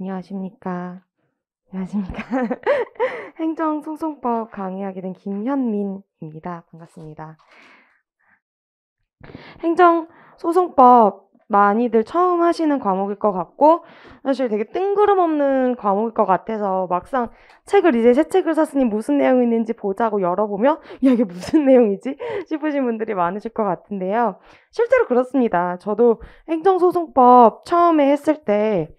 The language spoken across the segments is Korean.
안녕하십니까. 안녕하십니까. 행정소송법 강의하게 된 김현민입니다. 반갑습니다. 행정소송법 많이들 처음 하시는 과목일 것 같고, 사실 되게 뜬구름없는 과목일 것 같아서 막상 책을 이제 새 책을 샀으니 무슨 내용이 있는지 보자고 열어보면, 야, 이게 무슨 내용이지? 싶으신 분들이 많으실 것 같은데요. 실제로 그렇습니다. 저도 행정소송법 처음에 했을 때,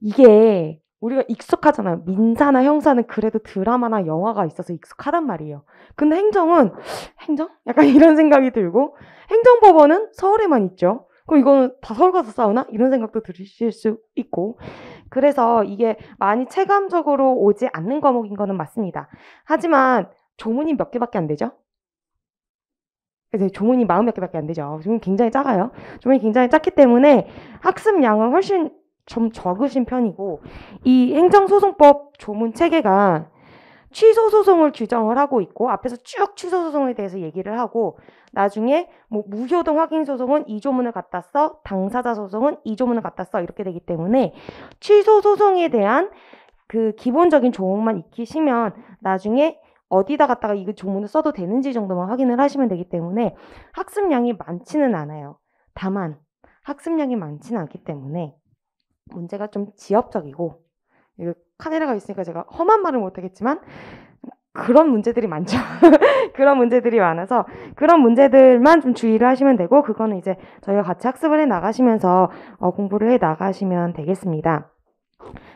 이게 우리가 익숙하잖아요. 민사나 형사는 그래도 드라마나 영화가 있어서 익숙하단 말이에요. 근데 행정은 행정? 약간 이런 생각이 들고 행정법원은 서울에만 있죠. 그럼 이거는 다 서울 가서 싸우나? 이런 생각도 들으실 수 있고. 그래서 이게 많이 체감적으로 오지 않는 과목인 거는 맞습니다. 하지만 조문이 몇 개밖에 안 되죠? 이제 조문이 마음 몇 개밖에 안 되죠. 조문이 굉장히 작아요. 조문이 굉장히 작기 때문에 학습량은 훨씬 좀 적으신 편이고 이 행정소송법 조문 체계가 취소 소송을 규정을 하고 있고 앞에서 쭉 취소 소송에 대해서 얘기를 하고 나중에 뭐무효등 확인 소송은 이 조문을 갖다 써 당사자 소송은 이 조문을 갖다 써 이렇게 되기 때문에 취소 소송에 대한 그 기본적인 조문만 익히시면 나중에 어디다 갖다가 이 조문을 써도 되는지 정도만 확인을 하시면 되기 때문에 학습량이 많지는 않아요. 다만 학습량이 많지는 않기 때문에 문제가 좀 지엽적이고 카메라가 있으니까 제가 험한 말을 못하겠지만 그런 문제들이 많죠. 그런 문제들이 많아서 그런 문제들만 좀 주의를 하시면 되고 그거는 이제 저희가 같이 학습을 해 나가시면서 어, 공부를 해 나가시면 되겠습니다.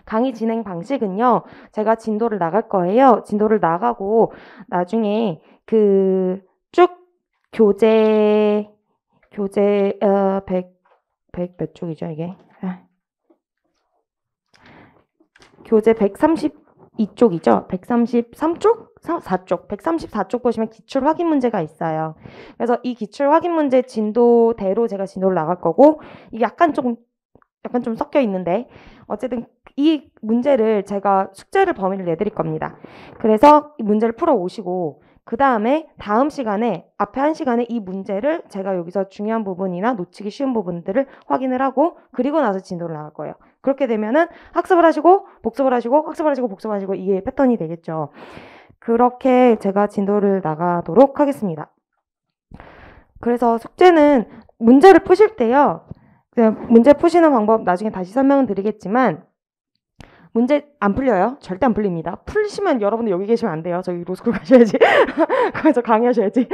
강의 진행 방식은요. 제가 진도를 나갈 거예요. 진도를 나가고 나중에 그 쭉 교재 교재 어, 100 100몇 쪽이죠, 이게? 교재 132쪽이죠. 133쪽? 4쪽, 134쪽 보시면 기출 확인 문제가 있어요. 그래서 이 기출 확인 문제 진도대로 제가 진도를 나갈 거고, 이게 약간 좀, 약간 좀 섞여 있는데 어쨌든 이 문제를 제가 숙제를 범위를 내드릴 겁니다. 그래서 이 문제를 풀어 오시고 그 다음에 다음 시간에 앞에 한 시간에 이 문제를 제가 여기서 중요한 부분이나 놓치기 쉬운 부분들을 확인을 하고 그리고 나서 진도를 나갈 거예요. 그렇게 되면은 학습을 하시고 복습을 하시고 학습을 하시고 복습을 하시고 이게 패턴이 되겠죠. 그렇게 제가 진도를 나가도록 하겠습니다. 그래서 숙제는 문제를 푸실 때요. 네, 문제 푸시는 방법 나중에 다시 설명 드리겠지만 문제 안 풀려요. 절대 안 풀립니다. 풀리시면 여러분들 여기 계시면 안 돼요. 저기 로스쿨 가셔야지. 거기서 강의하셔야지.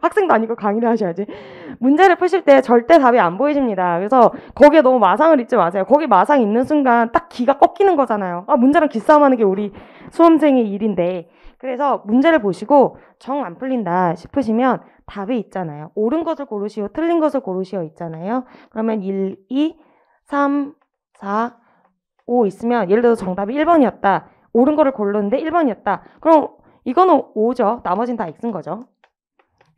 학생도 아니고 강의를 하셔야지. 문제를 푸실 때 절대 답이 안 보이십니다. 그래서 거기에 너무 마상을 잊지 마세요. 거기 마상 있는 순간 딱 기가 꺾이는 거잖아요. 아, 문제랑 기싸움하는 게 우리 수험생의 일인데. 그래서 문제를 보시고 정 안 풀린다 싶으시면 답이 있잖아요. 옳은 것을 고르시오, 틀린 것을 고르시오 있잖아요. 그러면 1, 2, 3, 4, 5 있으면 예를 들어서 정답이 1번이었다. 옳은 거를 골르는데 1번이었다. 그럼 이거는 5죠. 나머지는다 x인 거죠.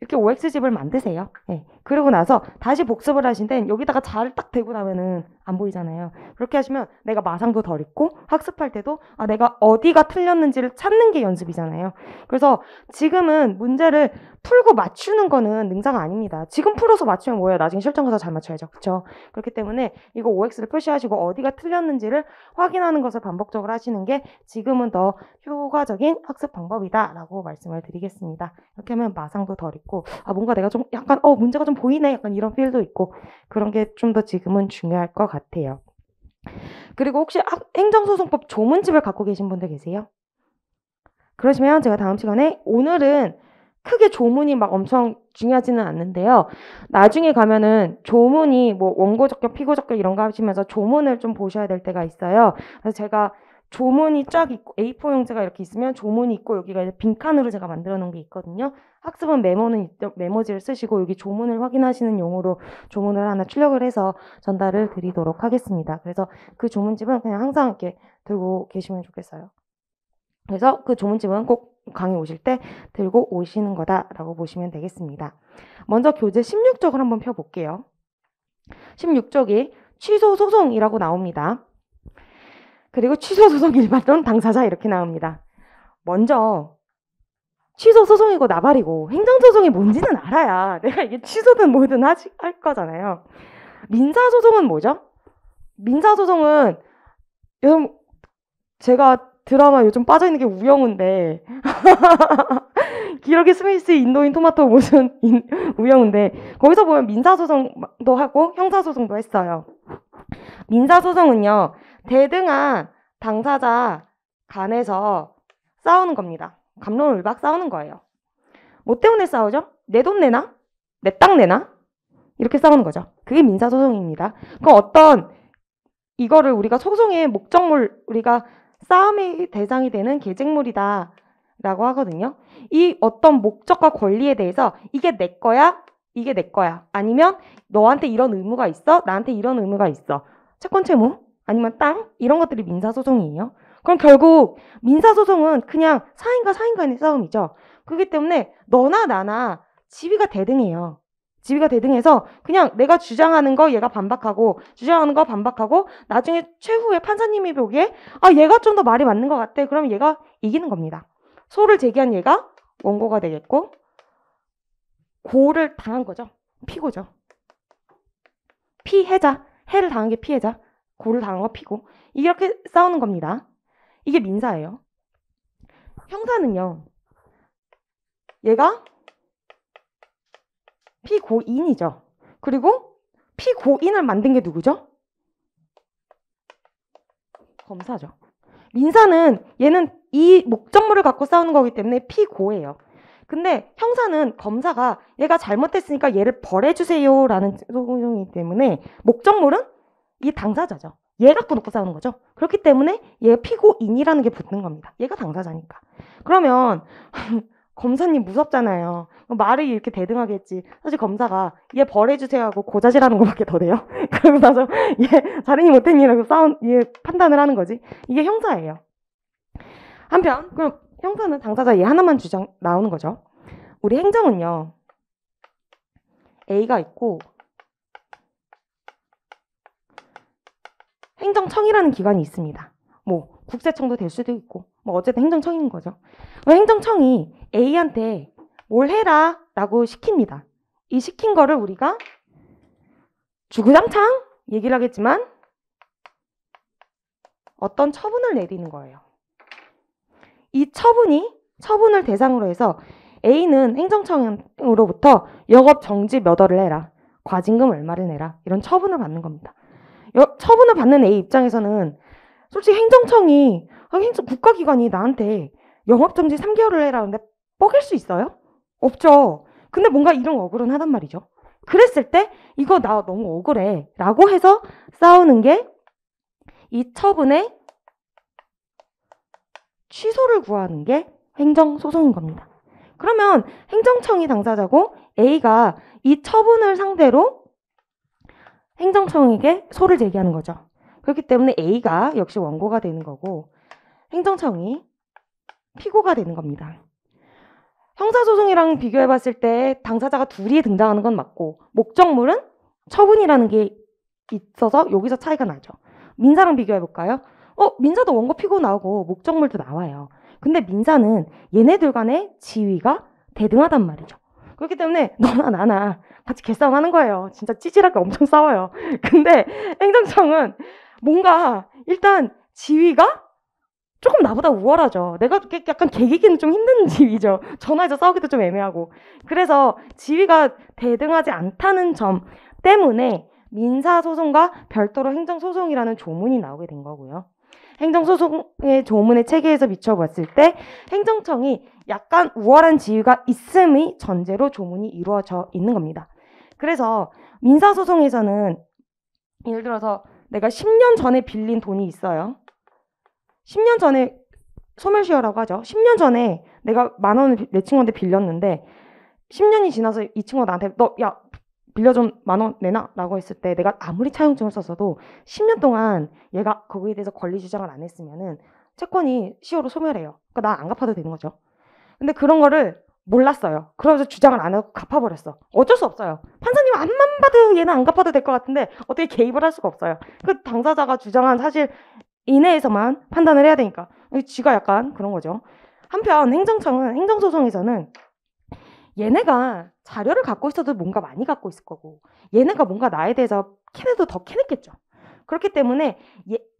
이렇게 o x 집을 만드세요. 네. 예. 그리고 나서 다시 복습을 하신 땐 여기다가 잘 딱 대고 나면은 안 보이잖아요. 그렇게 하시면 내가 마상도 덜 있고 학습할 때도 아 내가 어디가 틀렸는지를 찾는 게 연습이잖아요. 그래서 지금은 문제를 풀고 맞추는 거는 능사가 아닙니다. 지금 풀어서 맞추면 뭐예요? 나중에 실전 가서 잘 맞춰야죠. 그렇죠? 그렇기 때문에 이거 OX를 표시하시고 어디가 틀렸는지를 확인하는 것을 반복적으로 하시는 게 지금은 더 효과적인 학습 방법이다라고 말씀을 드리겠습니다. 이렇게 하면 마상도 덜 있고 아 뭔가 내가 좀 약간 어 문제가 좀 보이네 약간 이런 필도 있고 그런 게 좀 더 지금은 중요할 것 같아요. 같아요. 그리고 혹시 행정소송법 조문집을 갖고 계신 분들 계세요? 그러시면 제가 다음 시간에 오늘은 크게 조문이 막 엄청 중요하지는 않는데요. 나중에 가면은 조문이 뭐 원고 적격, 피고 적격 이런 거 하시면서 조문을 좀 보셔야 될 때가 있어요. 그래서 제가 조문이 쫙 있고 A4 용지가 이렇게 있으면 조문이 있고 여기가 이제 빈칸으로 제가 만들어 놓은 게 있거든요. 학습은 메모는 메모지를 쓰시고 여기 조문을 확인하시는 용으로 조문을 하나 출력을 해서 전달을 드리도록 하겠습니다. 그래서 그 조문집은 그냥 항상 이렇게 들고 계시면 좋겠어요. 그래서 그 조문집은 꼭 강의 오실 때 들고 오시는 거다라고 보시면 되겠습니다. 먼저 교재 16쪽을 한번 펴볼게요. 16쪽이 취소 소송이라고 나옵니다. 그리고 취소 소송 일반론 당사자 이렇게 나옵니다. 먼저 취소 소송이고 나발이고 행정 소송이 뭔지는 알아야 내가 이게 취소든 뭐든 하지, 할 거잖아요. 민사 소송은 뭐죠? 민사 소송은 여러 제가 드라마 요즘 빠져 있는 게 우영우인데 기러기 스미스 인도인 토마토 모순 우영우인데 거기서 보면 민사 소송도 하고 형사 소송도 했어요. 민사소송은요, 대등한 당사자 간에서 싸우는 겁니다. 감론을박 싸우는 거예요. 뭐 때문에 싸우죠? 내 돈 내나? 내 땅 내나? 이렇게 싸우는 거죠. 그게 민사소송입니다. 그 어떤 이거를 우리가 소송의 목적물, 우리가 싸움의 대상이 되는 계쟁물이다. 라고 하거든요. 이 어떤 목적과 권리에 대해서 이게 내 거야? 이게 내 거야. 아니면 너한테 이런 의무가 있어? 나한테 이런 의무가 있어. 채권 채무? 뭐? 아니면 땅? 이런 것들이 민사소송이에요. 그럼 결국 민사소송은 그냥 사인과 사인 간의 싸움이죠. 그렇기 때문에 너나 나나 지위가 대등해요. 지위가 대등해서 그냥 내가 주장하는 거 얘가 반박하고 주장하는 거 반박하고 나중에 최후에 판사님이 보기에 아 얘가 좀 더 말이 맞는 것 같아 그럼 얘가 이기는 겁니다. 소를 제기한 얘가 원고가 되겠고 고를 당한 거죠. 피고죠. 피해자, 해를 당한 게 피해자, 고를 당한 거 피고. 이렇게 싸우는 겁니다. 이게 민사예요. 형사는요. 얘가 피고인이죠. 그리고 피고인을 만든 게 누구죠? 검사죠. 민사는 얘는 이 목적물을 갖고 싸우는 거기 때문에 피고예요. 근데 형사는 검사가 얘가 잘못했으니까 얘를 벌해주세요라는 소송이 기 때문에 목적물은 이 당사자죠. 얘 갖고 놓고 싸우는 거죠. 그렇기 때문에 얘 피고인이라는 게 붙는 겁니다. 얘가 당사자니까. 그러면 검사님 무섭잖아요. 뭐 말을 이렇게 대등하게 했지. 사실 검사가 얘 벌해주세요 하고 고자질하는 것밖에 더 돼요. 그러고 나서 얘 자린이 못했니라고 싸운 얘 판단을 하는 거지. 이게 형사예요. 한편 그럼 형사는 당사자 얘 하나만 주장 나오는 거죠. 우리 행정은요. A가 있고 행정청이라는 기관이 있습니다. 뭐 국세청도 될 수도 있고 뭐 어쨌든 행정청인 거죠. 행정청이 A한테 뭘 해라 라고 시킵니다. 이 시킨 거를 우리가 주구장창 얘기를 하겠지만 어떤 처분을 내리는 거예요. 이 처분이 처분을 대상으로 해서 A는 행정청으로부터 영업 정지 몇 월을 해라. 과징금 얼마를 내라. 이런 처분을 받는 겁니다. 여, 처분을 받는 A 입장에서는 솔직히 행정청이 아, 행정 국가기관이 나한테 영업 정지 3개월을 해라는데 뻐길 수 있어요? 없죠. 근데 뭔가 이런 억울은 하단 말이죠. 그랬을 때 이거 나 너무 억울해 라고 해서 싸우는 게 이 처분의 취소를 구하는 게 행정소송인 겁니다. 그러면 행정청이 당사자고 A가 이 처분을 상대로 행정청에게 소를 제기하는 거죠. 그렇기 때문에 A가 역시 원고가 되는 거고 행정청이 피고가 되는 겁니다. 형사소송이랑 비교해봤을 때 당사자가 둘이 등장하는 건 맞고 목적물은 처분이라는 게 있어서 여기서 차이가 나죠. 민사랑 비교해볼까요? 어, 민사도 원고 피고 나오고 목적물도 나와요. 근데 민사는 얘네들 간의 지위가 대등하단 말이죠. 그렇기 때문에 너나 나나 같이 개싸움하는 거예요. 진짜 찌질하게 엄청 싸워요. 근데 행정청은 뭔가 일단 지위가 조금 나보다 우월하죠. 내가 그 약간 개기기는 좀 힘든 지위죠. 전화해서 싸우기도 좀 애매하고. 그래서 지위가 대등하지 않다는 점 때문에 민사소송과 별도로 행정소송이라는 조문이 나오게 된 거고요. 행정소송의 조문의 체계에서 미쳐봤을 때 행정청이 약간 우월한 지위가 있음의 전제로 조문이 이루어져 있는 겁니다. 그래서 민사소송에서는 예를 들어서 내가 10년 전에 빌린 돈이 있어요. 10년 전에 소멸시효라고 하죠. 10년 전에 내가 만 원을 내 친구한테 빌렸는데 10년이 지나서 이 친구가 나한테 너야 빌려 좀만원 내놔 라고 했을 때 내가 아무리 차용증을 썼어도 10년 동안 얘가 거기에 대해서 권리 주장을 안 했으면은 채권이 시효로 e 소멸해요. 그러니까 나 안 갚아도 되는 거죠. 근데 그런 거를 몰랐어요. 그러면서 주장을 안 하고 갚아버렸어. 어쩔 수 없어요. 판사님 안만 봐도 얘는 안 갚아도 될 것 같은데 어떻게 개입을 할 수가 없어요. 그 당사자가 주장한 사실 이내에서만 판단을 해야 되니까. 지가 약간 그런 거죠. 한편 행정청은 행정소송에서는 얘네가 자료를 갖고 있어도 뭔가 많이 갖고 있을 거고 얘네가 뭔가 나에 대해서 캐내도 더 캐냈겠죠. 그렇기 때문에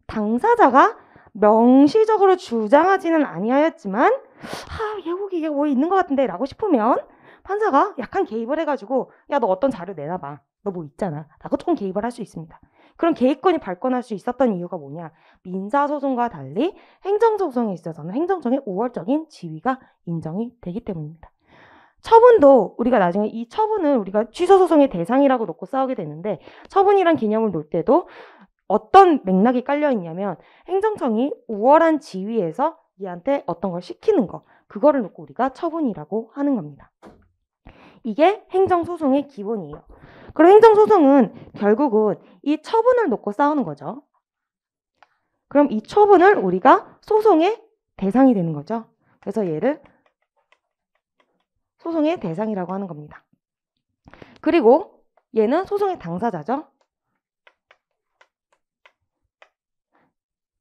당사자가 명시적으로 주장하지는 아니하였지만 아 예고기 이게 뭐 있는 것 같은데 라고 싶으면 판사가 약간 개입을 해가지고 야 너 어떤 자료 내놔봐 너 뭐 있잖아 라고 조 개입을 할 수 있습니다. 그런 개입권이 발권할 수 있었던 이유가 뭐냐 민사소송과 달리 행정소송에 있어서는 행정청의 우월적인 지위가 인정이 되기 때문입니다. 처분도 우리가 나중에 이 처분을 우리가 취소소송의 대상이라고 놓고 싸우게 되는데 처분이란 개념을 놓을 때도 어떤 맥락이 깔려 있냐면 행정청이 우월한 지위에서 얘한테 어떤 걸 시키는 거 그거를 놓고 우리가 처분이라고 하는 겁니다. 이게 행정소송의 기본이에요. 그럼 행정소송은 결국은 이 처분을 놓고 싸우는 거죠. 그럼 이 처분을 우리가 소송의 대상이 되는 거죠. 그래서 얘를 소송의 대상이라고 하는 겁니다. 그리고 얘는 소송의 당사자죠.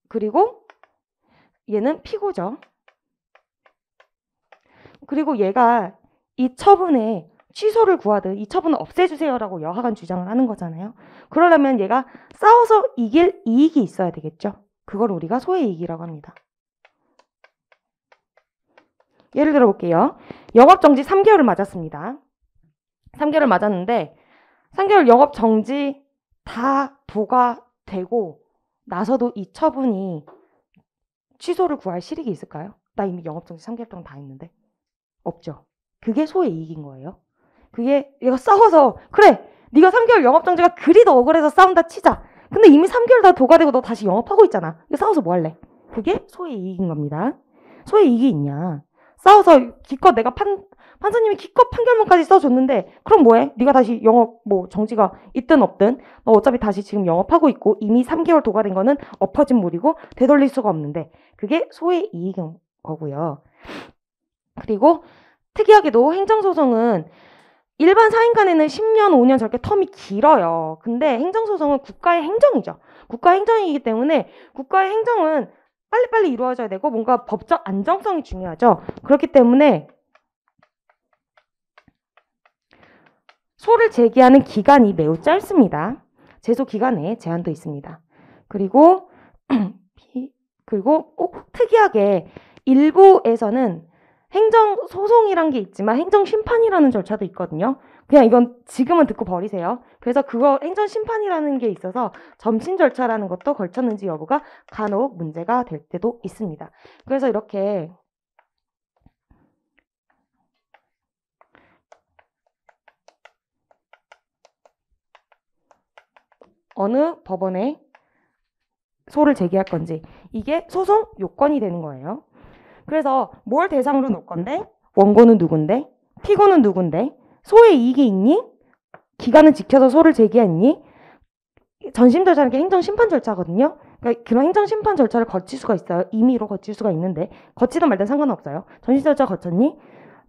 그리고 얘는 피고죠. 그리고 얘가 이 처분에 취소를 구하듯 이 처분을 없애주세요라고 여하간 주장을 하는 거잖아요. 그러려면 얘가 싸워서 이길 이익이 있어야 되겠죠. 그걸 우리가 소의 이익이라고 합니다. 예를 들어 볼게요. 영업 정지 3개월을 맞았습니다. 3개월 을 맞았는데 3개월 영업 정지 다 부과되고 나서도 이 처분이 취소를 구할 실익이 있을까요? 나 이미 영업 정지 3개월 동안 다 했는데 없죠. 그게 소의 이익인 거예요. 그게 얘가 싸워서 그래 네가 3개월 영업 정지가 그리도 억울해서 싸운다 치자. 근데 이미 3개월 다 도가되고 너 다시 영업하고 있잖아. 이거 싸워서 뭐 할래? 그게 소의 이익인 겁니다. 소의 이익이 있냐? 싸워서 기껏 내가 판 판사님이 기껏 판결문까지 써줬는데 그럼 뭐해? 네가 다시 영업 뭐 정지가 있든 없든 너 어차피 다시 지금 영업하고 있고 이미 3개월 도과된 거는 엎어진 물이고 되돌릴 수가 없는데 그게 소의 이익인 거고요. 그리고 특이하게도 행정소송은 일반 사인 간에는 10년, 5년 저렇게 텀이 길어요. 근데 행정소송은 국가의 행정이죠. 국가 의 행정이기 때문에 국가의 행정은 빨리빨리 이루어져야 되고 뭔가 법적 안정성이 중요하죠. 그렇기 때문에 소를 제기하는 기간이 매우 짧습니다. 제소 기간에 제한도 있습니다. 그리고 그리고 꼭 특이하게 일부에서는 행정 소송이란 게 있지만 행정 심판이라는 절차도 있거든요. 그냥 이건 지금은 듣고 버리세요. 그래서 그거 행정 심판이라는 게 있어서 점심 절차라는 것도 걸쳤는지 여부가 간혹 문제가 될 때도 있습니다. 그래서 이렇게 어느 법원에 소를 제기할 건지 이게 소송 요건이 되는 거예요. 그래서 뭘 대상으로 놓을 건데 원고는 누군데 피고는 누군데 소의 이익이 있니? 기간을 지켜서 소를 제기했니? 전심 절차는 행정 심판 절차거든요. 그러니까 그런 행정 심판 절차를 거칠 수가 있어요. 임의로 거칠 수가 있는데 거치든 말든 상관없어요. 전심 절차 거쳤니?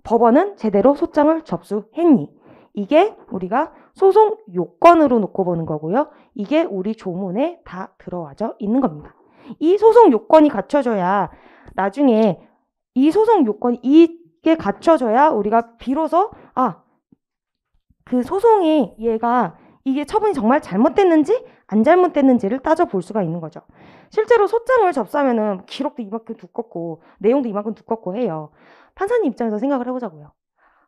법원은 제대로 소장을 접수했니? 이게 우리가 소송 요건으로 놓고 보는 거고요. 이게 우리 조문에 다 들어와져 있는 겁니다. 이 소송 요건이 갖춰져야 나중에 이 소송 요건 이게 갖춰져야 우리가 비로소 아그 소송에 얘가 이게 처분이 정말 잘못됐는지 안 잘못됐는지를 따져볼 수가 있는 거죠. 실제로 소장을 접수하면은 기록도 이만큼 두껍고 내용도 이만큼 두껍고 해요. 판사님 입장에서 생각을 해보자고요.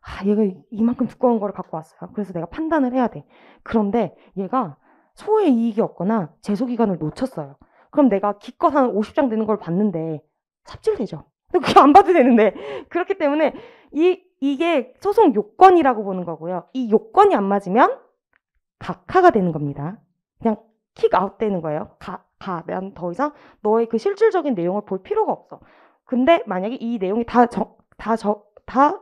아, 얘가 이만큼 두꺼운 걸 갖고 왔어요. 그래서 내가 판단을 해야 돼. 그런데 얘가 소의 이익이 없거나 재소 기간을 놓쳤어요. 그럼 내가 기껏 한 50장 되는 걸 봤는데 삽질되죠. 근데 그게 안 봐도 되는데 그렇기 때문에 이 이게 소송 요건이라고 보는 거고요. 이 요건이 안 맞으면 각하가 되는 겁니다. 그냥 킥 아웃 되는 거예요. 가, 가면 더 이상 너의 그 실질적인 내용을 볼 필요가 없어. 근데 만약에 이 내용이 다, 저, 다, 저, 다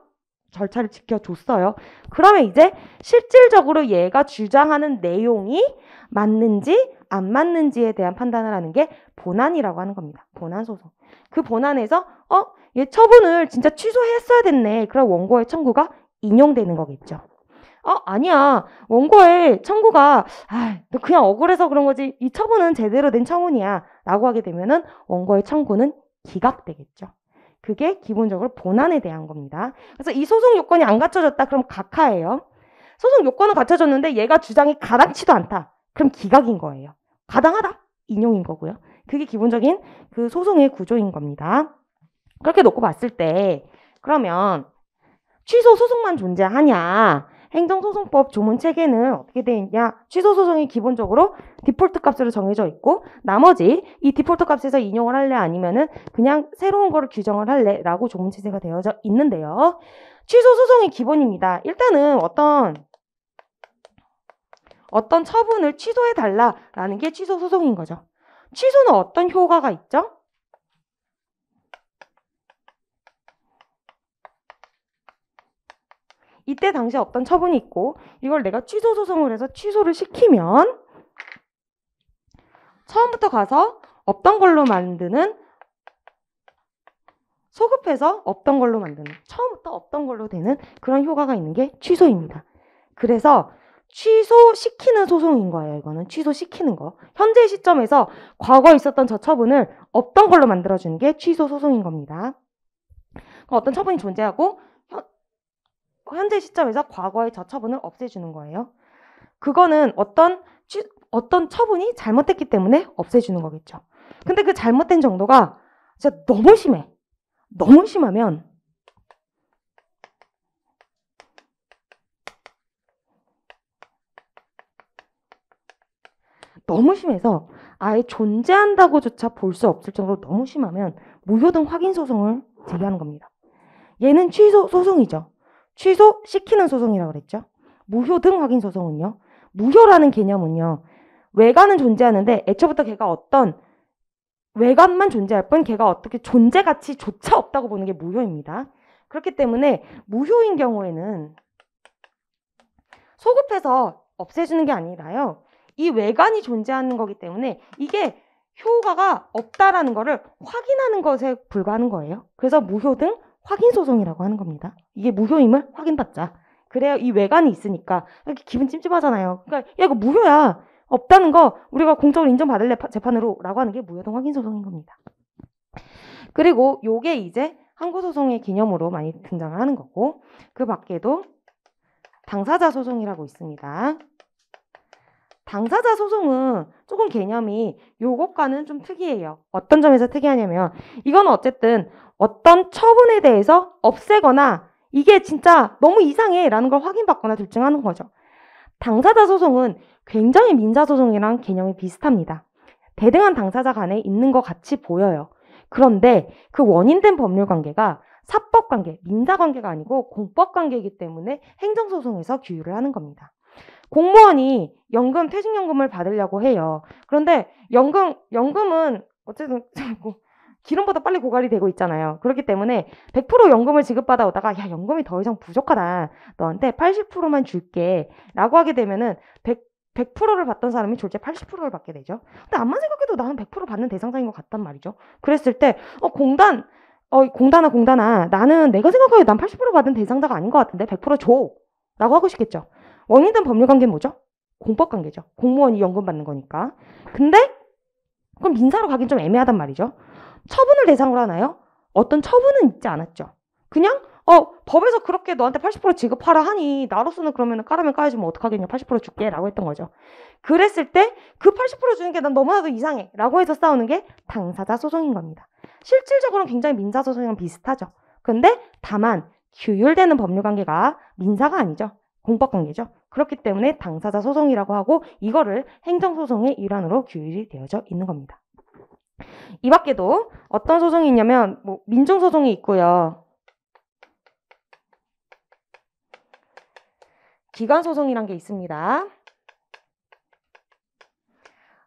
절차를 지켜줬어요. 그러면 이제 실질적으로 얘가 주장하는 내용이 맞는지 안 맞는지에 대한 판단을 하는 게 본안이라고 하는 겁니다. 본안 소송. 그 본안에서 어, 얘 처분을 진짜 취소했어야 됐네. 그럼 원고의 청구가 인용되는 거겠죠. 어, 아니야. 원고의 청구가 아, 너 그냥 억울해서 그런 거지. 이 처분은 제대로 된 청문이야. 라고 하게 되면은 원고의 청구는 기각되겠죠. 그게 기본적으로 본안에 대한 겁니다. 그래서 이 소송 요건이 안 갖춰졌다. 그럼 각하예요. 소송 요건은 갖춰졌는데 얘가 주장이 가당치도 않다. 그럼 기각인 거예요. 가당하다. 인용인 거고요. 그게 기본적인 그 소송의 구조인 겁니다. 그렇게 놓고 봤을 때 그러면 취소 소송만 존재하냐? 행정소송법 조문 체계는 어떻게 돼 있냐? 취소소송이 기본적으로 디폴트 값으로 정해져 있고 나머지 이 디폴트 값에서 인용을 할래 아니면은 그냥 새로운 거를 규정을 할래라고 조문 체제가 되어져 있는데요. 취소소송이 기본입니다. 일단은 어떤 어떤 처분을 취소해달라라는 게 취소소송인 거죠. 취소는 어떤 효과가 있죠? 이때 당시 어떤 처분이 있고 이걸 내가 취소 소송을 해서 취소를 시키면 처음부터 가서 없던 걸로 만드는 소급해서 없던 걸로 만드는 처음부터 없던 걸로 되는 그런 효과가 있는 게 취소입니다. 그래서 취소시키는 소송인 거예요. 이거는 취소시키는 거. 현재 시점에서 과거 있었던 저 처분을 없던 걸로 만들어주는 게 취소 소송인 겁니다. 어떤 처분이 존재하고 현재 시점에서 과거의 저 처분을 없애주는 거예요. 그거는 어떤 취, 어떤 처분이 잘못됐기 때문에 없애주는 거겠죠. 근데 그 잘못된 정도가 진짜 너무 심해. 너무 심하면 너무 심해서 아예 존재한다고조차 볼 수 없을 정도로 너무 심하면 무효등 확인 소송을 제기하는 겁니다. 얘는 취소 소송이죠. 취소시키는 소송이라고 그랬죠. 무효 등 확인 소송은요. 무효라는 개념은요. 외관은 존재하는데 애초부터 걔가 어떤 외관만 존재할 뿐 걔가 어떻게 존재 가치조차 없다고 보는 게 무효입니다. 그렇기 때문에 무효인 경우에는 소급해서 없애주는 게 아니라요. 이 외관이 존재하는 거기 때문에 이게 효과가 없다라는 거를 확인하는 것에 불과한 거예요. 그래서 무효 등 확인 소송이라고 하는 겁니다. 이게 무효임을 확인받자. 그래야 이 외관이 있으니까 이렇게 기분 찜찜하잖아요. 그러니까 야 이거 무효야. 없다는 거 우리가 공적으로 인정받을 재판으로라고 하는 게 무효동 확인 소송인 겁니다. 그리고 요게 이제 항고 소송의 개념으로 많이 등장을 하는 거고 그 밖에도 당사자 소송이라고 있습니다. 당사자 소송은 조금 개념이 요것과는 좀 특이해요. 어떤 점에서 특이하냐면 이건 어쨌든 어떤 처분에 대해서 없애거나 이게 진짜 너무 이상해 라는 걸 확인받거나 들증하는 거죠. 당사자 소송은 굉장히 민사소송이랑 개념이 비슷합니다. 대등한 당사자 간에 있는 것 같이 보여요. 그런데 그 원인된 법률 관계가 사법 관계, 민사 관계가 아니고 공법 관계이기 때문에 행정소송에서 규율을 하는 겁니다. 공무원이 연금, 퇴직연금을 받으려고 해요. 그런데 연금, 연금은 어쨌든 기름보다 빨리 고갈이 되고 있잖아요. 그렇기 때문에 100% 연금을 지급받아오다가 야 연금이 더 이상 부족하다. 너한테 80%만 줄게. 라고 하게 되면은 100, 100%를 받던 사람이 졸제 80%를 받게 되죠. 근데 암만 생각해도 나는 100% 받는 대상자인 것 같단 말이죠. 그랬을 때 어, 공단 어, 공단아 공단아 나는 내가 생각하기에 난 80% 받은 대상자가 아닌 것 같은데 100% 줘. 라고 하고 싶겠죠. 원인된 법률 관계는 뭐죠? 공법 관계죠. 공무원이 연금 받는 거니까. 근데 그럼 민사로 가긴 좀 애매하단 말이죠. 처분을 대상으로 하나요? 어떤 처분은 있지 않았죠. 그냥 어 법에서 그렇게 너한테 80% 지급하라 하니 나로서는 그러면 까라면 까야지 면 어떡하겠냐 80% 줄게 라고 했던 거죠. 그랬을 때 그 80% 주는 게 난 너무나도 이상해 라고 해서 싸우는 게 당사자 소송인 겁니다. 실질적으로는 굉장히 민사 소송이랑 비슷하죠. 근데 다만 규율되는 법률 관계가 민사가 아니죠. 공법 관계죠. 그렇기 때문에 당사자 소송이라고 하고 이거를 행정 소송의 일환으로 규율이 되어져 있는 겁니다. 이 밖에도 어떤 소송이 있냐면 뭐 민중소송이 있고요. 기관소송이란 게 있습니다.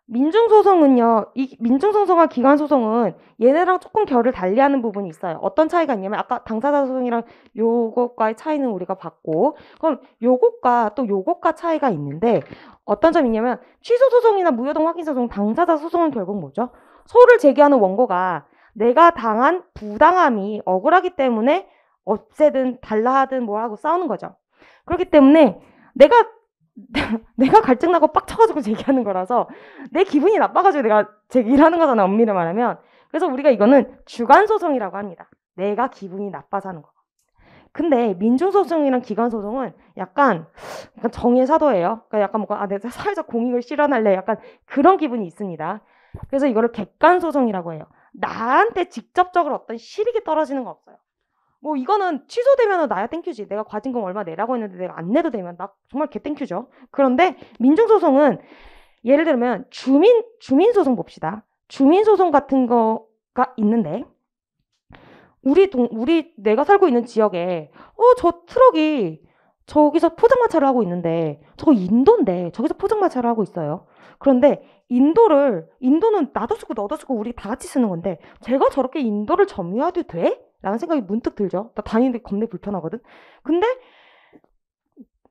민중소송은요, 이 민중소송과 기관소송은 얘네랑 조금 결을 달리하는 부분이 있어요. 어떤 차이가 있냐면, 아까 당사자 소송이랑 요것과의 차이는 우리가 봤고, 그럼 요것과 또 요것과 차이가 있는데, 어떤 점이 있냐면, 취소소송이나 무효동 확인소송, 당사자 소송은 결국 뭐죠? 소를 제기하는 원고가 내가 당한 부당함이 억울하기 때문에 어째든 달라하든 뭐하고 싸우는 거죠. 그렇기 때문에 내가 내가 갈증나고 빡쳐가지고 제기하는 거라서 내 기분이 나빠가지고 내가 제기를 하는 거잖아요. 엄밀히 말하면. 그래서 우리가 이거는 주관소송이라고 합니다. 내가 기분이 나빠서 하는 거. 근데 민중소송이랑 기관소송은 약간, 약간 정의의 사도예요. 그러니까 약간 뭔가, 아, 내가 사회적 공익을 실현할래. 약간 그런 기분이 있습니다. 그래서 이거를 객관소송이라고 해요. 나한테 직접적으로 어떤 실익이 떨어지는 거 없어요. 뭐 이거는 취소되면 나야 땡큐지. 내가 과징금 얼마 내라고 했는데 내가 안 내도 되면 나 정말 개 땡큐죠. 그런데 민중소송은 예를 들면 주민 주민소송 봅시다. 주민소송 같은 거가 있는데 우리 동 우리 내가 살고 있는 지역에 어 저 트럭이 저기서 포장마차를 하고 있는데 저거 인도인데 저기서 포장마차를 하고 있어요. 그런데 인도를 인도는 나도 쓰고 너도 쓰고 우리 다 같이 쓰는 건데 제가 저렇게 인도를 점유해도 돼? 라는 생각이 문득 들죠. 나 다니는데 겁내 불편하거든. 근데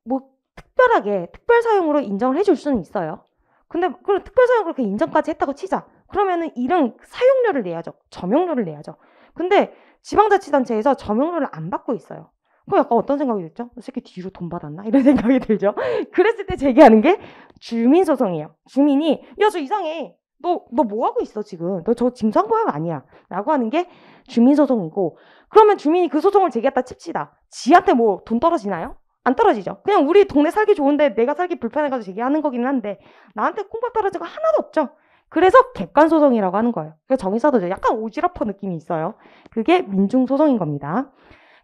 뭐 특별하게 특별 사용으로 인정을 해줄 수는 있어요. 근데 그럼 특별 사용으로 그렇게 인정까지 했다고 치자. 그러면은 일은 사용료를 내야죠. 점용료를 내야죠. 근데 지방자치단체에서 점용료를 안 받고 있어요. 그 약간 어떤 생각이 들죠? 어, 새끼 뒤로 돈 받았나? 이런 생각이 들죠? 그랬을 때 제기하는 게 주민소송이에요. 주민이, 야, 저 이상해. 너, 너 뭐 하고 있어, 지금? 너 저 짐상보험 아니야. 라고 하는 게 주민소송이고, 그러면 주민이 그 소송을 제기했다 칩시다. 지한테 뭐 돈 떨어지나요? 안 떨어지죠. 그냥 우리 동네 살기 좋은데 내가 살기 불편해가지고 제기하는 거긴 한데, 나한테 콩밥 떨어진 거 하나도 없죠. 그래서 객관소송이라고 하는 거예요. 그러니 정의사도 약간 오지랖퍼 느낌이 있어요. 그게 민중소송인 겁니다.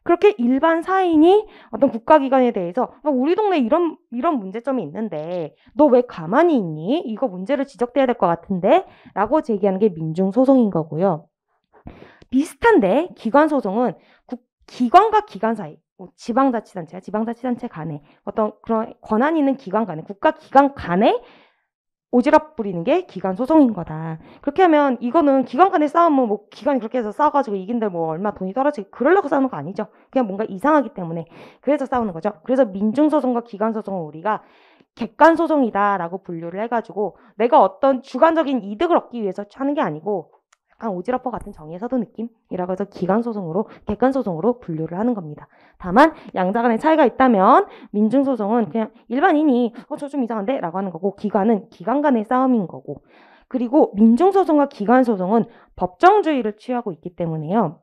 그렇게 일반 사인이 어떤 국가기관에 대해서 우리 동네 이런 이런 문제점이 있는데 너 왜 가만히 있니? 이거 문제를 지적돼야 될 것 같은데 라고 제기하는 게 민중소송인 거고요. 비슷한데 기관소송은 국, 기관과 기관 사이 뭐 지방자치단체와 지방자치단체 간에 어떤 그런 권한 있는 기관 간에 국가기관 간에 오지랖 부리는 게기관 소송인 거다. 그렇게 하면 이거는 기관 간의 싸움은 뭐 기관이 그렇게 해서 싸워가지고 이긴데 뭐 얼마 돈이 떨어지고 그럴려고 싸우는 거 아니죠. 그냥 뭔가 이상하기 때문에 그래서 싸우는 거죠. 그래서 민중 소송과 기관 소송은 우리가 객관 소송이다라고 분류를 해가지고 내가 어떤 주관적인 이득을 얻기 위해서 하는 게 아니고 약간 오지랖퍼 같은 정의에서도 느낌이라고 해서 기간소송으로 객관소송으로 분류를 하는 겁니다. 다만 양자 간의 차이가 있다면 민중소송은 그냥 일반인이 어 저 좀 이상한데 라고 하는 거고 기관은 기관 간의 싸움인 거고 그리고 민중소송과 기관소송은 법정주의를 취하고 있기 때문에요.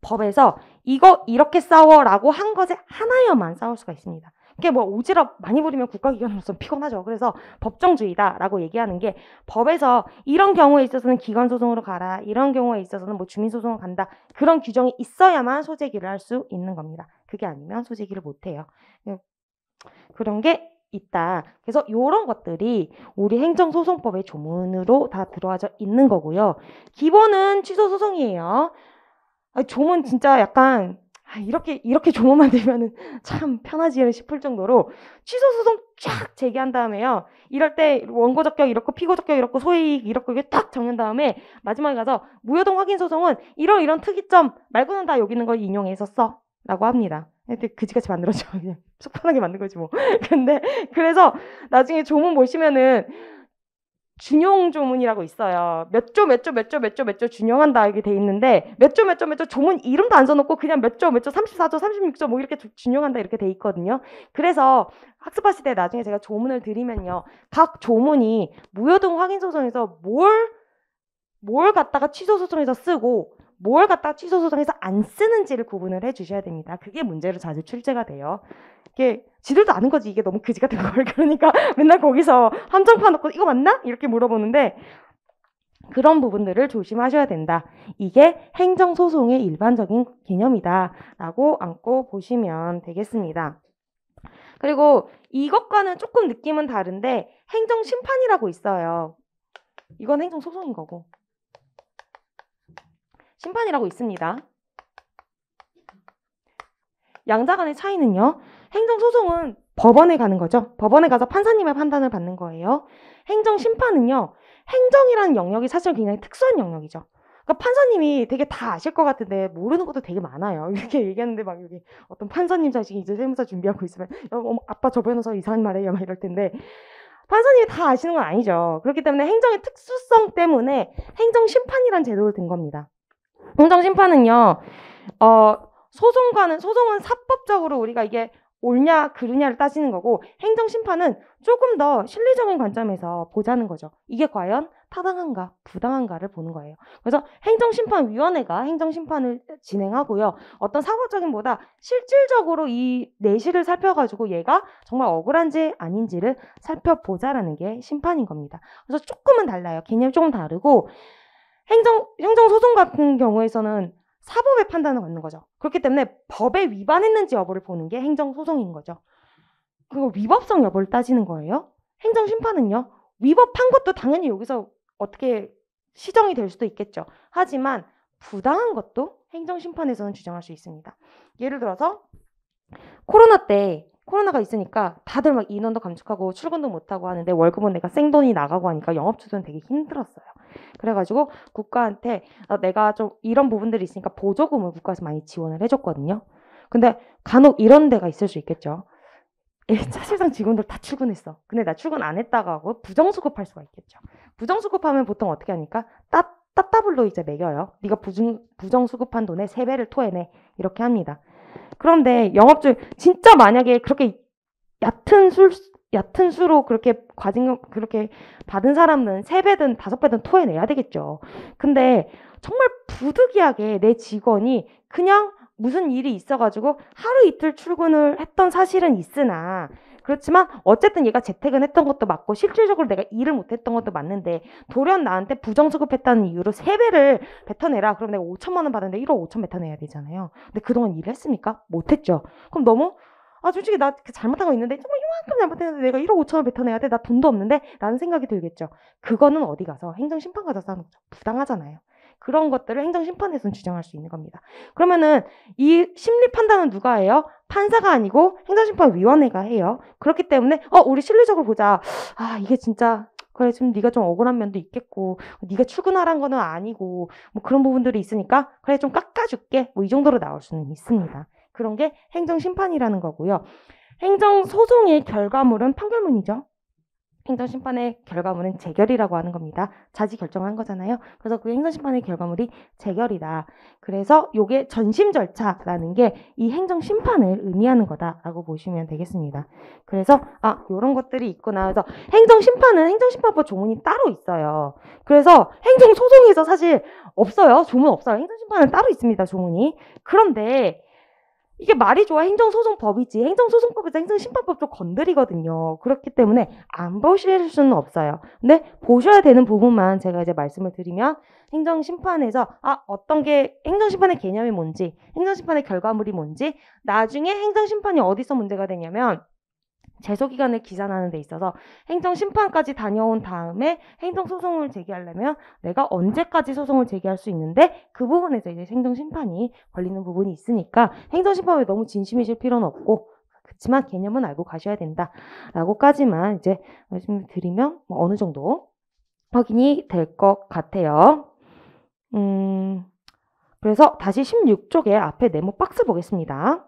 법에서 이거 이렇게 싸워라고 한 것에 하나여만 싸울 수가 있습니다. 이게 뭐 오지랖 많이 부리면 국가기관으로서는 피곤하죠. 그래서 법정주의다라고 얘기하는 게 법에서 이런 경우에 있어서는 기관소송으로 가라, 이런 경우에 있어서는 뭐 주민소송으로 간다, 그런 규정이 있어야만 소재기를 할 수 있는 겁니다. 그게 아니면 소재기를 못해요. 네. 그런 게 있다. 그래서 이런 것들이 우리 행정소송법의 조문으로 다 들어와져 있는 거고요. 기본은 취소소송이에요. 조문 진짜 약간 아, 이렇게 이렇게 조문만 되면은 참 편하지 싶을 정도로 취소 소송 쫙 제기한 다음에요. 이럴 때 원고 적격 이렇고 피고 적격 이렇고 소이익 이렇고 이게 딱 정한 다음에 마지막에 가서 무효동 확인 소송은 이런 이런 특이점 말고는 다 여기 있는 걸 인용해서 써라고 합니다. 근데 그지같이 만들었죠. 그냥 속편하게 만든 거지 뭐. 근데 그래서 나중에 조문 보시면은 준용 조문이라고 있어요. 몇 조 몇 조 몇 조 몇 조 몇 조 준용한다 이렇게 돼 있는데 몇 조 몇 조 몇 조 조문 이름도 안 써놓고 그냥 몇 조 몇 조 34조 36조 뭐 이렇게 준용한다 이렇게 돼 있거든요. 그래서 학습하실 때 나중에 제가 조문을 드리면요. 각 조문이 무효등 확인 소송에서 뭘 뭘 갖다가 취소 소송에서 쓰고 뭘 갖다 취소소송에서안 쓰는지를 구분을 해 주셔야 됩니다. 그게 문제로 자주 출제가 돼요. 이게 지들도 아는 거지 이게 너무 그지 같은 걸 그러니까 맨날 거기서 한정판놓고 이거 맞나? 이렇게 물어보는데 그런 부분들을 조심하셔야 된다. 이게 행정소송의 일반적인 개념이다. 라고 안고 보시면 되겠습니다. 그리고 이것과는 조금 느낌은 다른데 행정심판이라고 있어요. 이건 행정소송인 거고 심판이라고 있습니다. 양자 간의 차이는요. 행정소송은 법원에 가는 거죠. 법원에 가서 판사님의 판단을 받는 거예요. 행정심판은요. 행정이라는 영역이 사실 굉장히 특수한 영역이죠. 그러니까 판사님이 되게 다 아실 것 같은데 모르는 것도 되게 많아요. 이렇게 얘기하는데 막 여기 어떤 판사님 자식이 이제 세무사 준비하고 있으면 어머 어, 아빠 저 변호사 이상한 말이에요막 이럴 텐데 판사님이 다 아시는 건 아니죠. 그렇기 때문에 행정의 특수성 때문에 행정심판이란 제도를 든 겁니다. 행정 심판은요. 어, 소송과는 소송은 사법적으로 우리가 이게 옳냐 그르냐를 따지는 거고 행정 심판은 조금 더 실리적인 관점에서 보자는 거죠. 이게 과연 타당한가 부당한가를 보는 거예요. 그래서 행정심판위원회가 행정심판을 진행하고요. 어떤 사법적인 보다 실질적으로 이 내실을 살펴가지고 얘가 정말 억울한지 아닌지를 살펴보자라는 게 심판인 겁니다. 그래서 조금은 달라요. 개념이 조금 다르고 행정, 행정소송 같은 경우에서는 사법의 판단을 받는 거죠. 그렇기 때문에 법에 위반했는지 여부를 보는 게 행정소송인 거죠. 그거 위법성 여부를 따지는 거예요. 행정심판은요, 위법한 것도 당연히 여기서 어떻게 시정이 될 수도 있겠죠. 하지만 부당한 것도 행정심판에서는 주장할 수 있습니다. 예를 들어서 코로나 때 코로나가 있으니까 다들 막 인원도 감축하고 출근도 못하고 하는데 월급은 내가 생돈이 나가고 하니까 영업주도는 되게 힘들었어요. 그래가지고 국가한테 어, 내가 좀 이런 부분들이 있으니까 보조금을 국가에서 많이 지원을 해줬거든요. 근데 간혹 이런 데가 있을 수 있겠죠. 사실상 직원들 다 출근했어. 근데 나 출근 안 했다가 하고 부정수급할 수가 있겠죠. 부정수급하면 보통 어떻게 하니까 따, 따블로 이제 매겨요. 네가 부정, 부정수급한 돈의 세배를 토해내. 이렇게 합니다. 그런데 영업주 진짜 만약에 그렇게 얕은 술 얕은 수로 그렇게 과징금 그렇게 받은 사람은 세배든 다섯 배든 토해내야 되겠죠. 근데 정말 부득이하게 내 직원이 그냥 무슨 일이 있어가지고 하루 이틀 출근을 했던 사실은 있으나 그렇지만 어쨌든 얘가 재퇴근했던 것도 맞고 실질적으로 내가 일을 못했던 것도 맞는데 돌연 나한테 부정수급했다는 이유로 세배를 뱉어내라. 그럼 내가 5천만 원받은데 1억 5천 뱉어내야 되잖아요. 근데 그동안 일을 했습니까? 못했죠. 그럼 너무 아 솔직히 나 그 잘못한 거 있는데 정말 이만큼 잘못했는데 내가 1억 5천원 뱉어내야 돼. 나 돈도 없는데 라는 생각이 들겠죠. 그거는 어디 가서 행정심판가서 싸는 거죠. 부당하잖아요. 그런 것들을 행정심판에서는 주장할 수 있는 겁니다. 그러면은 이 심리 판단은 누가 해요? 판사가 아니고 행정심판위원회가 해요. 그렇기 때문에 어 우리 실리적으로 보자. 아 이게 진짜 그래 지금 네가 좀 억울한 면도 있겠고 네가 출근하란 거는 아니고 뭐 그런 부분들이 있으니까 그래 좀 깎아줄게 뭐 이 정도로 나올 수는 있습니다. 그런 게 행정심판이라는 거고요. 행정소송의 결과물은 판결문이죠. 행정 심판의 결과물은 재결이라고 하는 겁니다. 자지 결정한 거잖아요. 그래서 그 행정 심판의 결과물이 재결이다. 그래서 요게 전심 절차라는 게 이 행정 심판을 의미하는 거다라고 보시면 되겠습니다. 그래서 아, 요런 것들이 있구나. 그래서 행정 심판은 행정 심판법 조문이 따로 있어요. 그래서 행정 소송에서 사실 없어요. 조문 없어요. 행정 심판은 따로 있습니다. 조문이. 그런데 이게 말이 좋아 행정소송법이지 행정소송법에서 행정심판법 도 건드리거든요. 그렇기 때문에 안 보실 수는 없어요. 근데 보셔야 되는 부분만 제가 이제 말씀을 드리면 행정심판에서 아 어떤 게 행정심판의 개념이 뭔지 행정심판의 결과물이 뭔지 나중에 행정심판이 어디서 문제가 되냐면 재소 기간을 기산하는 데 있어서 행정 심판까지 다녀온 다음에 행정 소송을 제기하려면 내가 언제까지 소송을 제기할 수 있는데 그 부분에서 이제 행정 심판이 걸리는 부분이 있으니까 행정 심판에 너무 진심이실 필요는 없고 그렇지만 개념은 알고 가셔야 된다라고까지만 이제 말씀드리면 을뭐 어느 정도 확인이 될 것 같아요. 음. 그래서 다시 16쪽에 앞에 네모 박스 보겠습니다.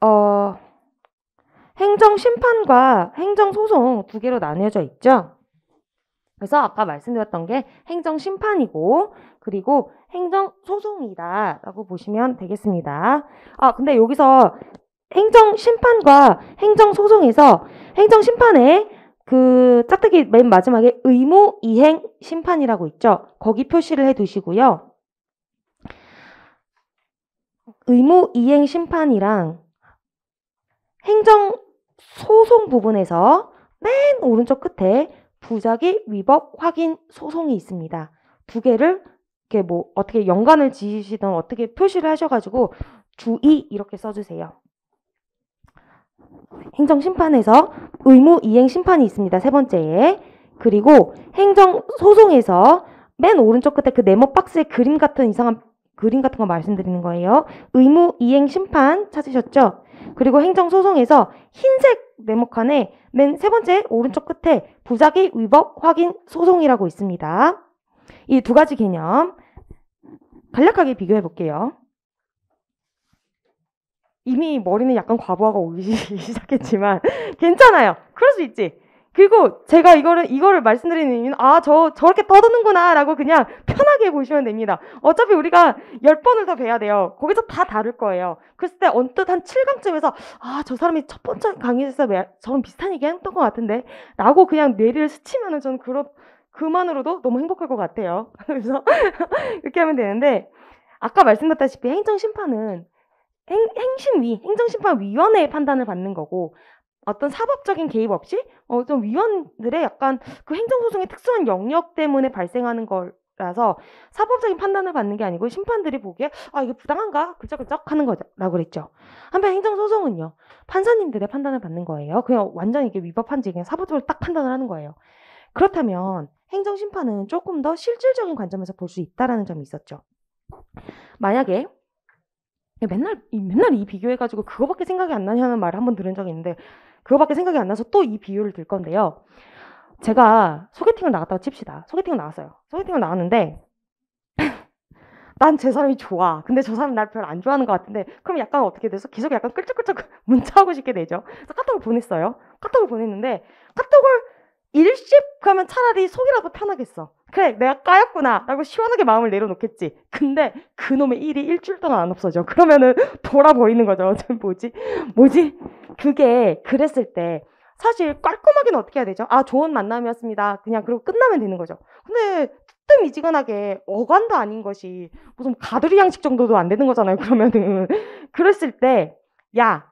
어, 행정심판과 행정소송 두 개로 나뉘어져 있죠. 그래서 아까 말씀드렸던 게 행정심판이고 그리고 행정소송이다라고 보시면 되겠습니다. 아 근데 여기서 행정심판과 행정소송에서 행정심판에 그 짝대기 맨 마지막에 의무 이행 심판이라고 있죠. 거기 표시를 해 두시고요. 의무 이행 심판이랑 행정 소송 부분에서 맨 오른쪽 끝에 부작위 위법 확인 소송이 있습니다. 두 개를 이렇게 뭐 어떻게 연관을 지으시든 어떻게 표시를 하셔가지고 주의 이렇게 써주세요. 행정심판에서 의무 이행 심판이 있습니다. 세 번째에. 그리고 행정소송에서 맨 오른쪽 끝에 그 네모 박스에 그림 같은 이상한 그림 같은 거 말씀드리는 거예요. 의무 이행 심판 찾으셨죠? 그리고 행정소송에서 흰색 네모칸에 맨 세 번째 오른쪽 끝에 부작위 위법 확인 소송이라고 있습니다. 이 두 가지 개념 간략하게 비교해 볼게요. 이미 머리는 약간 과부하가 오기 시작했지만 괜찮아요. 그럴 수 있지. 그리고 제가 이거를 이거를 말씀드리는 이유는 아저 저렇게 떠드는구나라고 그냥 편하게 보시면 됩니다. 어차피 우리가 열 번을 더 뵈야 돼요. 거기서 다 다를 거예요. 그랬을 때 언뜻 한 7강쯤에서 아 저 사람이 첫 번째 강의에서 저랑 비슷한 얘기 했던 것 같은데라고 그냥 뇌리를 스치면은 저는 그 그만으로도 너무 행복할 것 같아요. 그래서 이렇게 하면 되는데 아까 말씀드렸다시피 행정심판은 행, 행심위 행정심판위원회의 판단을 받는 거고 어떤 사법적인 개입 없이 어, 좀 위원들의 약간 그 행정소송의 특수한 영역 때문에 발생하는 거라서 사법적인 판단을 받는 게 아니고 심판들이 보기에 아 이게 부당한가 글쩍글쩍 하는 거라고 그랬죠. 한편 행정소송은요 판사님들의 판단을 받는 거예요. 그냥 완전 이게 위법한지 그냥 사법적으로 딱 판단을 하는 거예요. 그렇다면 행정심판은 조금 더 실질적인 관점에서 볼 수 있다라는 점이 있었죠. 만약에 맨날 맨날 이 비교해가지고 그거밖에 생각이 안 나냐는 말을 한 번 들은 적이 있는데 그거밖에 생각이 안 나서 또 이 비유를 들 건데요. 제가 소개팅을 나갔다고 칩시다. 소개팅을 나왔어요. 소개팅을 나왔는데 난 제 사람이 좋아. 근데 저 사람이 날 별로 안 좋아하는 것 같은데, 그럼 약간 어떻게 돼서 계속 약간 끌적끌적 문자하고 싶게 되죠. 그래서 카톡을 보냈어요. 카톡을 보냈는데, 카톡을 일십 그 하면 차라리 속이라도 편하겠어. 그래 내가 까였구나 라고 시원하게 마음을 내려놓겠지 근데 그놈의 일이 일주일 동안 안 없어져 그러면은 돌아버리는 거죠 뭐지 뭐지 그게 그랬을 때 사실 깔끔하게는 어떻게 해야 되죠 아 좋은 만남이었습니다 그냥 그리고 끝나면 되는 거죠 근데 뜨미지근하게 어간도 아닌 것이 무슨 가두리 양식 정도도 안 되는 거잖아요 그러면은 그랬을 때 야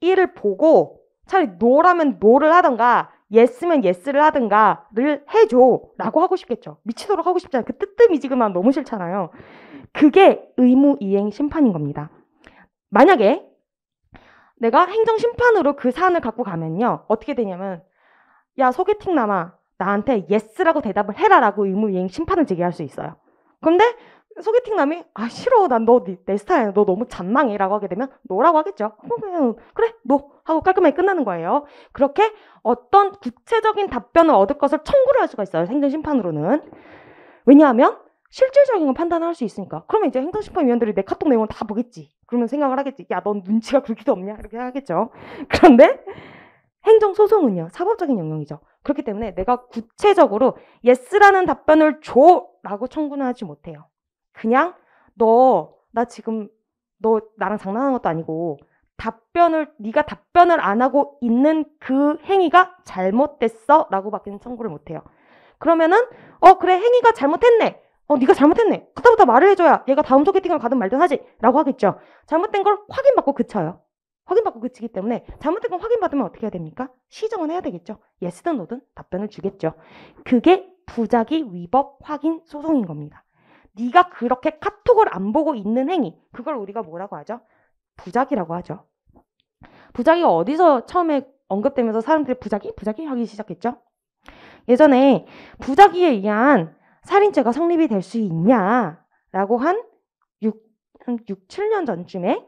일을 보고 차라리 노라면 노를 하던가 예스면 예스를 하든가를 해줘 라고 하고 싶겠죠. 미치도록 하고 싶잖아요. 그뜨뜻이지근만 너무 싫잖아요. 그게 의무이행 심판인 겁니다. 만약에 내가 행정심판으로 그 사안을 갖고 가면요. 어떻게 되냐면 야 소개팅 남아 나한테 예스라고 대답을 해라라고 의무이행 심판을 제기할 수 있어요. 근데 소개팅남이 아 싫어 난 너 내 스타일 너 너무 잔망이라고 하게 되면 너라고 하겠죠 그 그래 너 하고 깔끔하게 끝나는 거예요 그렇게 어떤 구체적인 답변을 얻을 것을 청구를 할 수가 있어요 행정심판으로는 왜냐하면 실질적인 건 판단을 할 수 있으니까 그러면 이제 행정심판위원들이 내 카톡 내용을 다 보겠지 그러면 생각을 하겠지 야 넌 눈치가 그렇게도 없냐 이렇게 하겠죠 그런데 행정소송은요 사법적인 영역이죠 그렇기 때문에 내가 구체적으로 예스라는 답변을 줘라고 청구는 하지 못해요 그냥 너 나 지금 너 나랑 장난하는 것도 아니고 답변을 네가 답변을 안 하고 있는 그 행위가 잘못됐어라고밖에는 청구를 못 해요. 그러면은 어 그래 행위가 잘못했네. 어 네가 잘못했네. 그다음부터 말을 해줘야 얘가 다음 소개팅을 가든 말든 하지라고 하겠죠. 잘못된 걸 확인받고 그쳐요. 확인받고 그치기 때문에 잘못된 건 확인받으면 어떻게 해야 됩니까? 시정은 해야 되겠죠. 예스든 노든 답변을 주겠죠. 그게 부작위 위법 확인 소송인 겁니다. 네가 그렇게 카톡을 안 보고 있는 행위 그걸 우리가 뭐라고 하죠? 부작이라고 하죠. 부작이가 어디서 처음에 언급되면서 사람들이 부작이 부작이 하기 시작했죠. 예전에 부작위에 의한 살인죄가 성립이 될 수 있냐라고 한 6, 한 6, 7년 전쯤에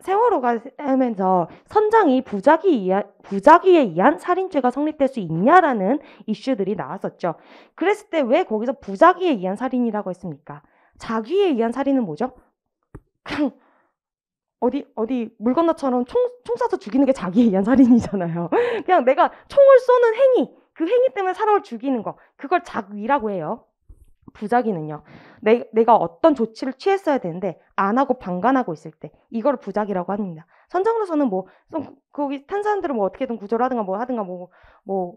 세월호가 하면서 선장이 부작위 에 의한 살인죄가 성립될 수 있냐라는 이슈들이 나왔었죠. 그랬을 때 왜 거기서 부작위에 의한 살인이라고 했습니까? 자기에 의한 살인은 뭐죠? 그냥 어디 어디 물 건너처럼 총, 총 쏴서 죽이는 게 자기에 의한 살인이잖아요. 그냥 내가 총을 쏘는 행위, 그 행위 때문에 사람을 죽이는 거, 그걸 자위라고 해요. 부작위는요 내, 내가 어떤 조치를 취했어야 되는데 안 하고 방관하고 있을 때 이걸 부작위라고 합니다. 선정으로서는 뭐 거기 탄사람들은 뭐 어떻게든 구조를 하든가 뭐 하든가 뭐뭐 뭐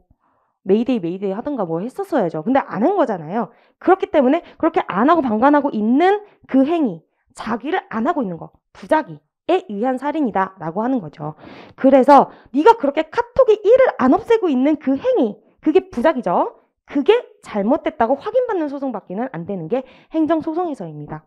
메이데이 메이데이 하든가 뭐 했었어야죠. 근데 안 한 거잖아요. 그렇기 때문에 그렇게 안 하고 방관하고 있는 그 행위 자기를 안 하고 있는 거부작위에 의한 살인이다라고 하는 거죠. 그래서 네가 그렇게 카톡이 일을 안 없애고 있는 그 행위 그게 부작위죠 그게 잘못됐다고 확인받는 소송받기는 안 되는 게 행정소송에서입니다.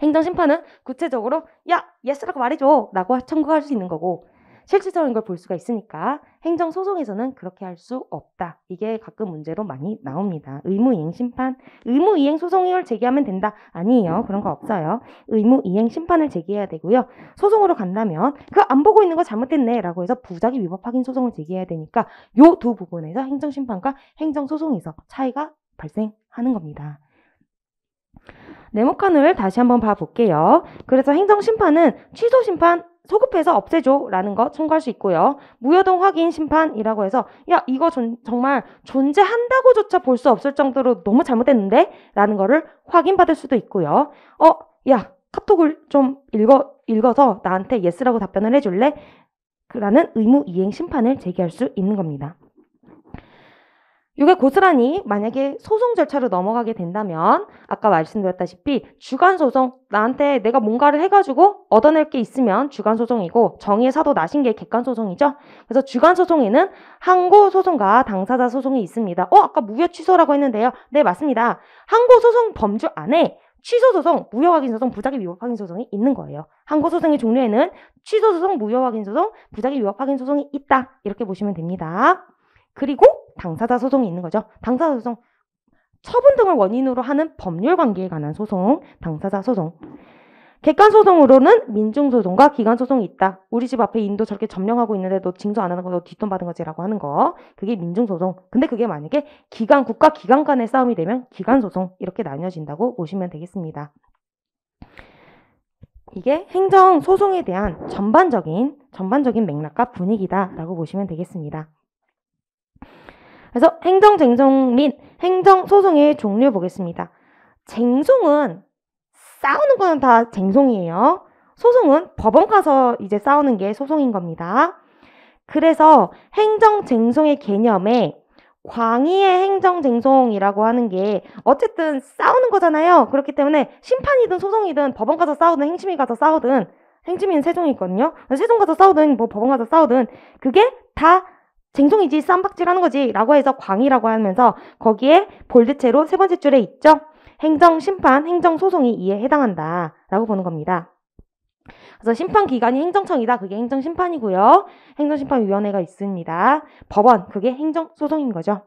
행정심판은 구체적으로 야 예스라고 말해줘 라고 청구할 수 있는 거고 실질적인 걸 볼 수가 있으니까 행정소송에서는 그렇게 할 수 없다. 이게 가끔 문제로 많이 나옵니다. 의무이행 심판, 의무이행 소송을 제기하면 된다. 아니에요. 그런 거 없어요. 의무이행 심판을 제기해야 되고요. 소송으로 간다면 그 안 보고 있는 거 잘못됐네 라고 해서 부작위 위법 확인 소송을 제기해야 되니까 요 두 부분에서 행정심판과 행정소송에서 차이가 발생하는 겁니다. 네모칸을 다시 한번 봐볼게요. 그래서 행정심판은 취소심판, 소급해서 없애줘라는 거 청구할 수 있고요. 무효동 확인 심판이라고 해서 야 이거 존, 정말 존재한다고조차 볼 수 없을 정도로 너무 잘못됐는데 라는 거를 확인받을 수도 있고요. 어, 야 카톡을 좀 읽어, 읽어서 나한테 예스라고 답변을 해줄래? 라는 의무 이행 심판을 제기할 수 있는 겁니다. 이게 고스란히 만약에 소송 절차로 넘어가게 된다면 아까 말씀드렸다시피 주간 소송 나한테 내가 뭔가를 해가지고 얻어낼 게 있으면 주간 소송이고 정의의 사도 나신 게 객관 소송이죠. 그래서 주간 소송에는 항고 소송과 당사자 소송이 있습니다. 어 아까 무효 취소라고 했는데요. 네 맞습니다. 항고 소송 범주 안에 취소 소송, 무효 확인 소송, 부작위 위법 확인 소송이 있는 거예요. 항고 소송의 종류에는 취소 소송, 무효 확인 소송, 부작위 위법 확인 소송이 있다 이렇게 보시면 됩니다. 그리고 당사자 소송이 있는 거죠. 당사자 소송 처분 등을 원인으로 하는 법률 관계에 관한 소송, 당사자 소송. 객관 소송으로는 민중 소송과 기관 소송이 있다. 우리 집 앞에 인도 저렇게 점령하고 있는데 너징수안 하는 거너 뒷돈 받은 거지라고 하는 거. 그게 민중 소송. 근데 그게 만약에 기관 국가 기관 간의 싸움이 되면 기관 소송 이렇게 나뉘어진다고 보시면 되겠습니다. 이게 행정 소송에 대한 전반적인 전반적인 맥락과 분위기다라고 보시면 되겠습니다. 그래서 행정쟁송 및 행정소송의 종류 보겠습니다. 쟁송은 싸우는 거는 다 쟁송이에요. 소송은 법원 가서 이제 싸우는 게 소송인 겁니다. 그래서 행정쟁송의 개념에 광의의 행정쟁송이라고 하는 게 어쨌든 싸우는 거잖아요. 그렇기 때문에 심판이든 소송이든 법원 가서 싸우든 행심이 가서 싸우든 행심인 세종이거든요. 세종 가서 싸우든 뭐 법원 가서 싸우든 그게 다 쟁송이지 쌈박질하는 거지 라고 해서 광이라고 하면서 거기에 볼드체로 세 번째 줄에 있죠. 행정, 심판, 행정, 소송이 이에 해당한다 라고 보는 겁니다. 그래서 심판기관이 행정청이다. 그게 행정심판이고요. 행정심판위원회가 있습니다. 법원, 그게 행정소송인 거죠.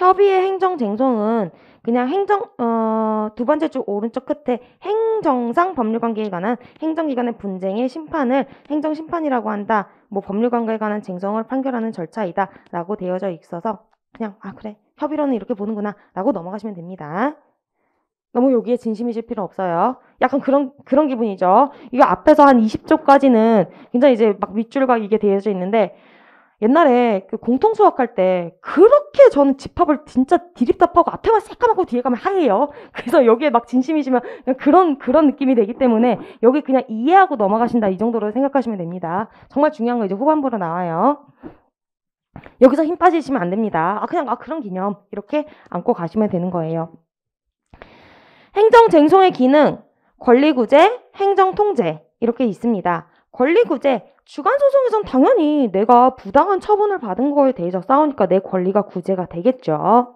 협의의 행정 쟁송은 그냥 행정 어, 두 번째 줄 오른쪽 끝에 행정상 법률관계에 관한 행정기관의 분쟁의 심판을 행정심판이라고 한다. 뭐 법률관계에 관한 쟁송을 판결하는 절차이다라고 되어져 있어서 그냥 아 그래 협의로는 이렇게 보는구나라고 넘어가시면 됩니다. 너무 여기에 진심이실 필요 없어요. 약간 그런 그런 기분이죠. 이거 앞에서 한 20조까지는 굉장히 이제 막 밑줄과 이게 되어져 있는데 옛날에 그 공통 수학할 때 그렇게 저는 집합을 진짜 디립답하고 앞에만 새까맣고 뒤에 가면 하얘요. 그래서 여기에 막 진심이시면 그런 그런 느낌이 되기 때문에 여기 그냥 이해하고 넘어가신다 이 정도로 생각하시면 됩니다. 정말 중요한 거 이제 후반부로 나와요. 여기서 힘 빠지시면 안 됩니다. 아 그냥 아 그런 기념 이렇게 안고 가시면 되는 거예요. 행정 쟁송의 기능, 권리구제, 행정통제 이렇게 있습니다. 권리구제, 주간소송에선 당연히 내가 부당한 처분을 받은 거에 대해서 싸우니까 내 권리가 구제가 되겠죠.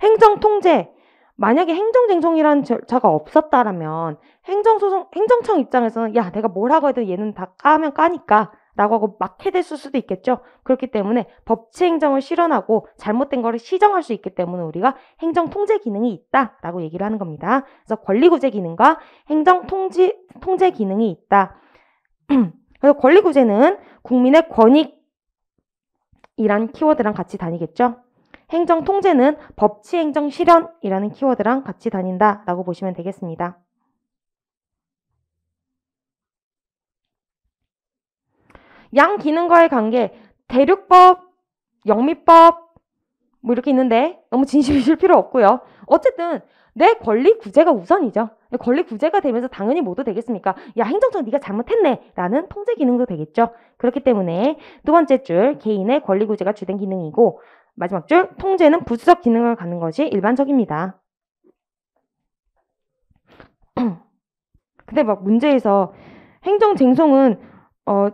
행정통제, 만약에 행정쟁송이라는 절차가 없었다라면 행정소송, 행정청 입장에서는 야, 내가 뭐라고 해도 얘는 다 까면 까니까 라고 하고 막 해댔을 수도 있겠죠. 그렇기 때문에 법치행정을 실현하고 잘못된 거를 시정할 수 있기 때문에 우리가 행정통제 기능이 있다라고 얘기를 하는 겁니다. 그래서 권리구제 기능과 행정통제 통제 기능이 있다. 그래서 권리구제는 국민의 권익이란 키워드랑 같이 다니겠죠. 행정 통제는 법치 행정 실현이라는 키워드랑 같이 다닌다라고 보시면 되겠습니다. 양 기능과의 관계, 대륙법, 영미법 뭐 이렇게 있는데 너무 진심이실 필요 없고요. 어쨌든 내 권리 구제가 우선이죠. 권리 구제가 되면서 당연히 뭐도 되겠습니까? 야 행정처 네가 잘못했네 라는 통제 기능도 되겠죠. 그렇기 때문에 두 번째 줄 개인의 권리 구제가 주된 기능이고 마지막 줄 통제는 부수적 기능을 갖는 것이 일반적입니다. 근데 막 문제에서 행정 쟁송은 어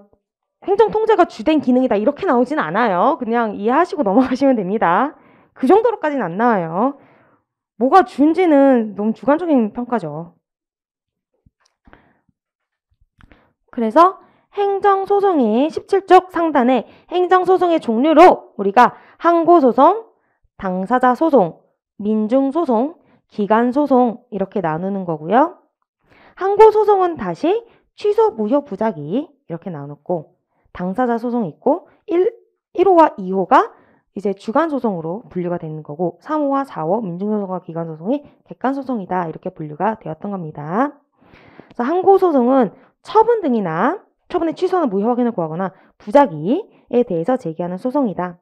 행정 통제가 주된 기능이다 이렇게 나오진 않아요. 그냥 이해하시고 넘어가시면 됩니다. 그 정도로까지는 안 나와요. 뭐가 준지는 너무 주관적인 평가죠. 그래서 행정소송이 17쪽 상단에 행정소송의 종류로 우리가 항고소송, 당사자 소송, 민중소송, 기간소송 이렇게 나누는 거고요. 항고소송은 다시 취소 무효 부작위 이렇게 나눴고 당사자 소송 있고 1, 1호와 2호가 이제 주간 소송으로 분류가 되는 거고 3호와 4호 민중소송과 기관소송이 객관소송이다 이렇게 분류가 되었던 겁니다. 그래서 항고소송은 처분 등이나 처분의 취소나 무효 확인을 구하거나 부작위에 대해서 제기하는 소송이다.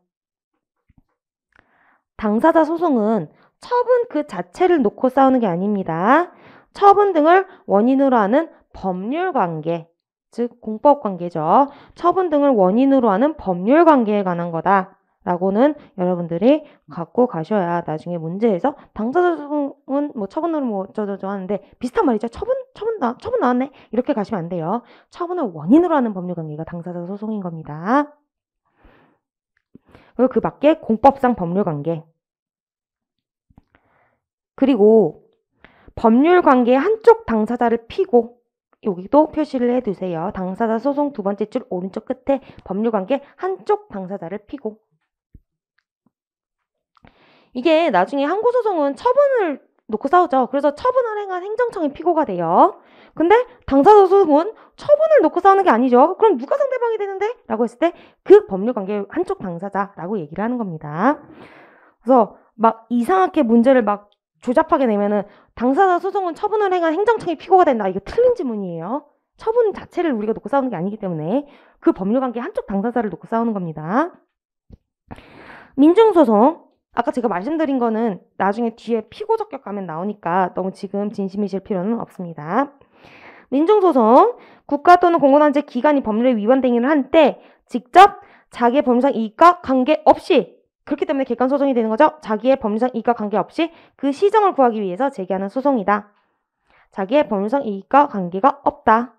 당사자 소송은 처분 그 자체를 놓고 싸우는 게 아닙니다. 처분 등을 원인으로 하는 법률 관계, 즉 공법 관계죠. 처분 등을 원인으로 하는 법률 관계에 관한 거다. 라고는 여러분들이 갖고 가셔야 나중에 문제에서 당사자증은 뭐 처분으로 뭐 저저저 하는데 비슷한 말이죠. 처분 처분 나 처분 나왔네 이렇게 가시면 안 돼요. 처분을 원인으로 하는 법률관계가 당사자 소송인 겁니다. 그리고 그 밖에 공법상 법률관계 그리고 법률관계 한쪽 당사자를 피고 여기도 표시를 해두세요. 당사자 소송 두 번째 줄 오른쪽 끝에 법률관계 한쪽 당사자를 피고 이게 나중에 항고소송은 처분을 놓고 싸우죠. 그래서 처분을 행한 행정청이 피고가 돼요. 근데 당사자 소송은 처분을 놓고 싸우는 게 아니죠. 그럼 누가 상대방이 되는데? 라고 했을 때 그 법률관계 한쪽 당사자라고 얘기를 하는 겁니다. 그래서 막 이상하게 문제를 막 조잡하게 내면은 당사자 소송은 처분을 행한 행정청이 피고가 된다. 이거 틀린 지문이에요. 처분 자체를 우리가 놓고 싸우는 게 아니기 때문에 그 법률관계 한쪽 당사자를 놓고 싸우는 겁니다. 민중소송 아까 제가 말씀드린 거는 나중에 뒤에 피고 적격 가면 나오니까 너무 지금 진심이실 필요는 없습니다. 민중소송, 국가 또는 공공단체 기관이 법률에 위반 행위를 한때 직접 자기의 법률상 이익과 관계없이 그렇기 때문에 객관소송이 되는 거죠. 자기의 법률상 이익과 관계없이 그 시정을 구하기 위해서 제기하는 소송이다. 자기의 법률상 이익과 관계가 없다.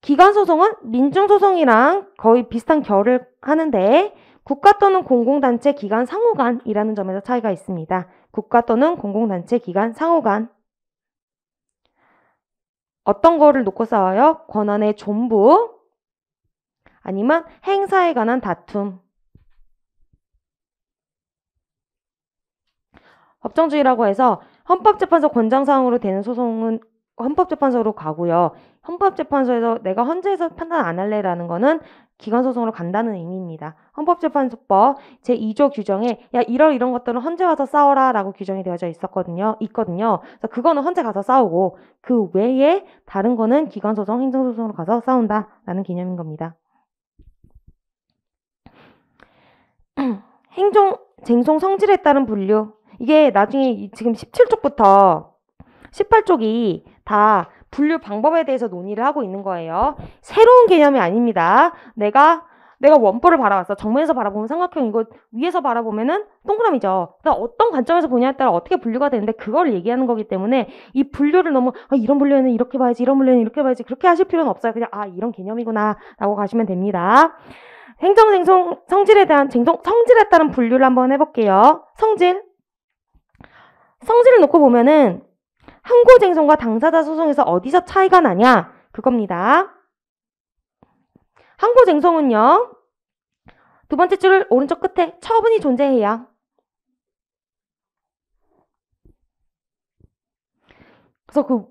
기관소송은 민중소송이랑 거의 비슷한 결을 하는데 국가 또는 공공단체 기관 상호간이라는 점에서 차이가 있습니다. 국가 또는 공공단체 기관 상호간 어떤 거를 놓고 싸워요? 권한의 존부 아니면 행사에 관한 다툼 법정주의라고 해서 헌법재판소 권장사항으로 되는 소송은 헌법재판소로 가고요. 헌법재판소에서 내가 헌재에서 판단 안 할래라는 거는 기관 소송으로 간다는 의미입니다. 헌법재판소법 제2조 규정에 야 이런 이런 것들은 헌재 와서 싸워라라고 규정이 되어져 있었거든요. 있거든요. 그래서 그거는 헌재 가서 싸우고 그 외에 다른 거는 기관 소송, 행정 소송으로 가서 싸운다라는 개념인 겁니다. 행정 쟁송 성질에 따른 분류 이게 나중에 지금 17쪽부터 18쪽이 다 분류 방법에 대해서 논의를 하고 있는 거예요. 새로운 개념이 아닙니다. 내가 내가 원뿔을 바라봤어. 정면에서 바라보면 삼각형 이거 위에서 바라보면은 동그라미죠. 그러니 어떤 관점에서 보냐에 따라 어떻게 분류가 되는데 그걸 얘기하는 거기 때문에 이 분류를 너무 아, 이런 분류는 이렇게 봐야지, 이런 분류는 이렇게 봐야지 그렇게 하실 필요는 없어요. 그냥 아 이런 개념이구나라고 가시면 됩니다. 행정 생성 성질에 대한 쟁성 성질에 따른 분류를 한번 해볼게요. 성질 성질을 놓고 보면은 항고쟁송과 당사자 소송에서 어디서 차이가 나냐? 그겁니다. 항고쟁송은요. 두 번째 줄 오른쪽 끝에 처분이 존재해요. 그래서 그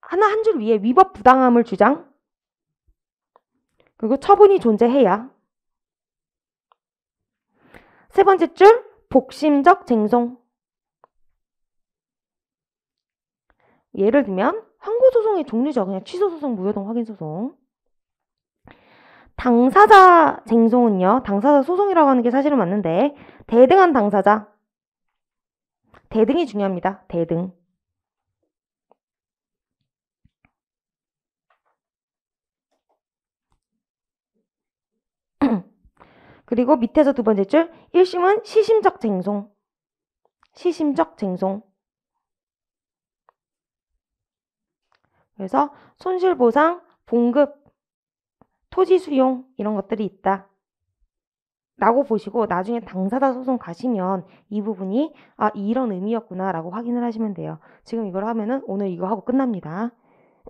하나 한 줄 위에 위법 부당함을 주장 그리고 처분이 존재해야 세 번째 줄 복심적 쟁송 예를 들면 항고소송의 종류죠. 그냥 취소소송, 무효동, 확인소송. 당사자 쟁송은요. 당사자 소송이라고 하는 게 사실은 맞는데 대등한 당사자. 대등이 중요합니다. 대등. 그리고 밑에서 두 번째 줄 1심은 시심적 쟁송. 시심적 쟁송. 그래서 손실보상, 봉급, 토지 수용 이런 것들이 있다. 라고 보시고 나중에 당사자 소송 가시면 이 부분이 아 이런 의미였구나 라고 확인을 하시면 돼요. 지금 이걸 하면은 오늘 이거 하고 끝납니다.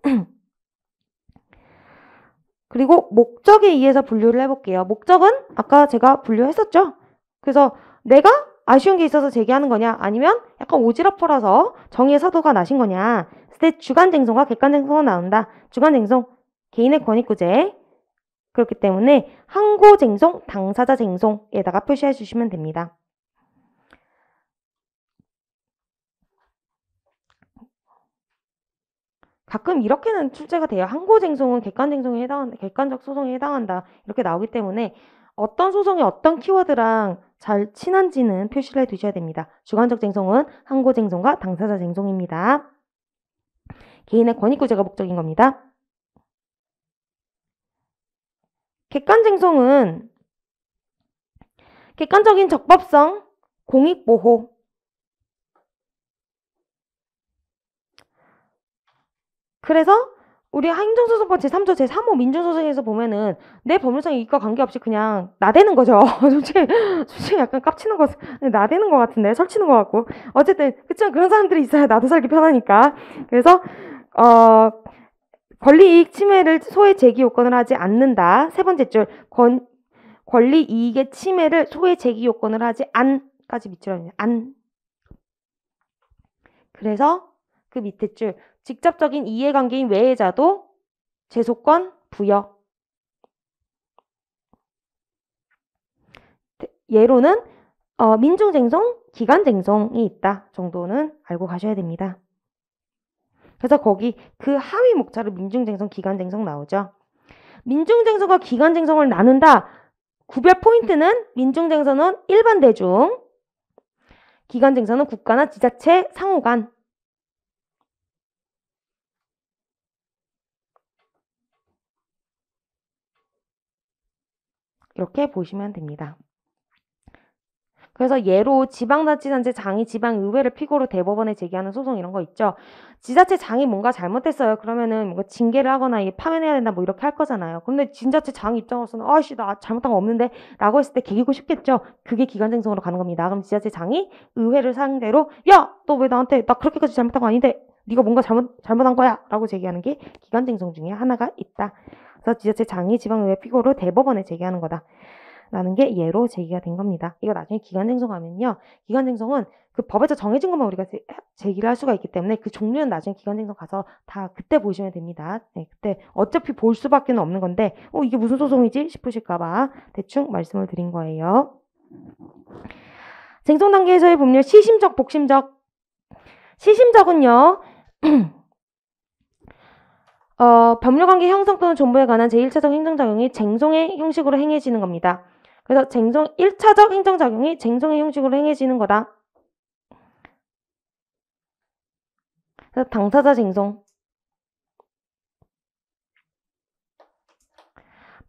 그리고 목적에 의해서 분류를 해볼게요. 목적은 아까 제가 분류했었죠. 그래서 내가 아쉬운 게 있어서 제기하는 거냐? 아니면 약간 오지랖퍼라서 정의의 사도가 나신 거냐? 스탯 주간쟁송과 객관쟁송은 나온다. 주간쟁송, 개인의 권익구제. 그렇기 때문에 항고쟁송, 당사자쟁송에다가 표시해 주시면 됩니다. 가끔 이렇게는 출제가 돼요. 항고쟁송은 객관쟁송에 해당한다, 객관적 소송에 해당한다. 이렇게 나오기 때문에 어떤 소송에 어떤 키워드랑 잘 친한지는 표시를 해두셔야 됩니다. 주관적 쟁송은 항고 쟁송과 당사자 쟁송입니다. 개인의 권익구제가 목적인 겁니다. 객관 쟁송은 객관적인 적법성, 공익보호, 그래서 우리 행정소송법 제3조 제3호 민주소송에서 보면은 내 법률상 이익과 관계없이 그냥 나대는 거죠. 솔직히, 솔직히 약간 깝치는 거, 나대는 것 같은데, 설치는 것 같고. 어쨌든, 그치 그런 사람들이 있어야 나도 살기 편하니까. 그래서, 어, 권리이익 침해를 소해 제기 요건을 하지 않는다. 세 번째 줄, 권, 권리이익의 침해를 소해 제기 요건을 하지 않까지 밑줄을 안. 그래서 그 밑에 줄 직접적인 이해관계인 외해자도 제소권 부여. 예로는 어, 민중쟁송, 기간쟁송이 있다 정도는 알고 가셔야 됩니다. 그래서 거기 그 하위 목차로 민중쟁송, 기간쟁송 나오죠. 민중쟁송과 기간쟁송을 나눈다. 구별 포인트는 민중쟁송은 일반 대중, 기간쟁송은 국가나 지자체 상호간, 이렇게 보시면 됩니다. 그래서 예로 지방자치단체 장이 지방의회를 피고로 대법원에 제기하는 소송 이런 거 있죠. 지자체 장이 뭔가 잘못했어요. 그러면은 뭐 징계를 하거나 파면해야 된다 뭐 이렇게 할 거잖아요. 근데 지자체 장 입장으로서는 아씨 나 잘못한 거 없는데 라고 했을 때 개기고 싶겠죠. 그게 기관쟁성으로 가는 겁니다. 그럼 지자체 장이 의회를 상대로 야너 왜 나한테 나 그렇게까지 잘못한 거 아닌데 네가 뭔가 잘못, 잘못한 거야 라고 제기하는 게 기관쟁성 중에 하나가 있다. 그래서 지자체 장이 지방의회 피고로 대법원에 제기하는 거다. 라는 게 예로 제기가 된 겁니다. 이거 나중에 기간쟁송하면요. 기간쟁송은 그 법에서 정해진 것만 우리가 제기를 할 수가 있기 때문에 그 종류는 나중에 기간쟁송 가서 다 그때 보시면 됩니다. 네, 그때 어차피 볼 수밖에 없는 건데, 어, 이게 무슨 소송이지? 싶으실까봐 대충 말씀을 드린 거예요. 쟁송 단계에서의 법률 시심적, 복심적. 시심적은요. 어, 법률관계 형성 또는 존부에 관한 제1차적 행정작용이 쟁송의 형식으로 행해지는 겁니다. 그래서 쟁송 1차적 행정작용이 쟁송의 형식으로 행해지는 거다. 그래서 당사자 쟁송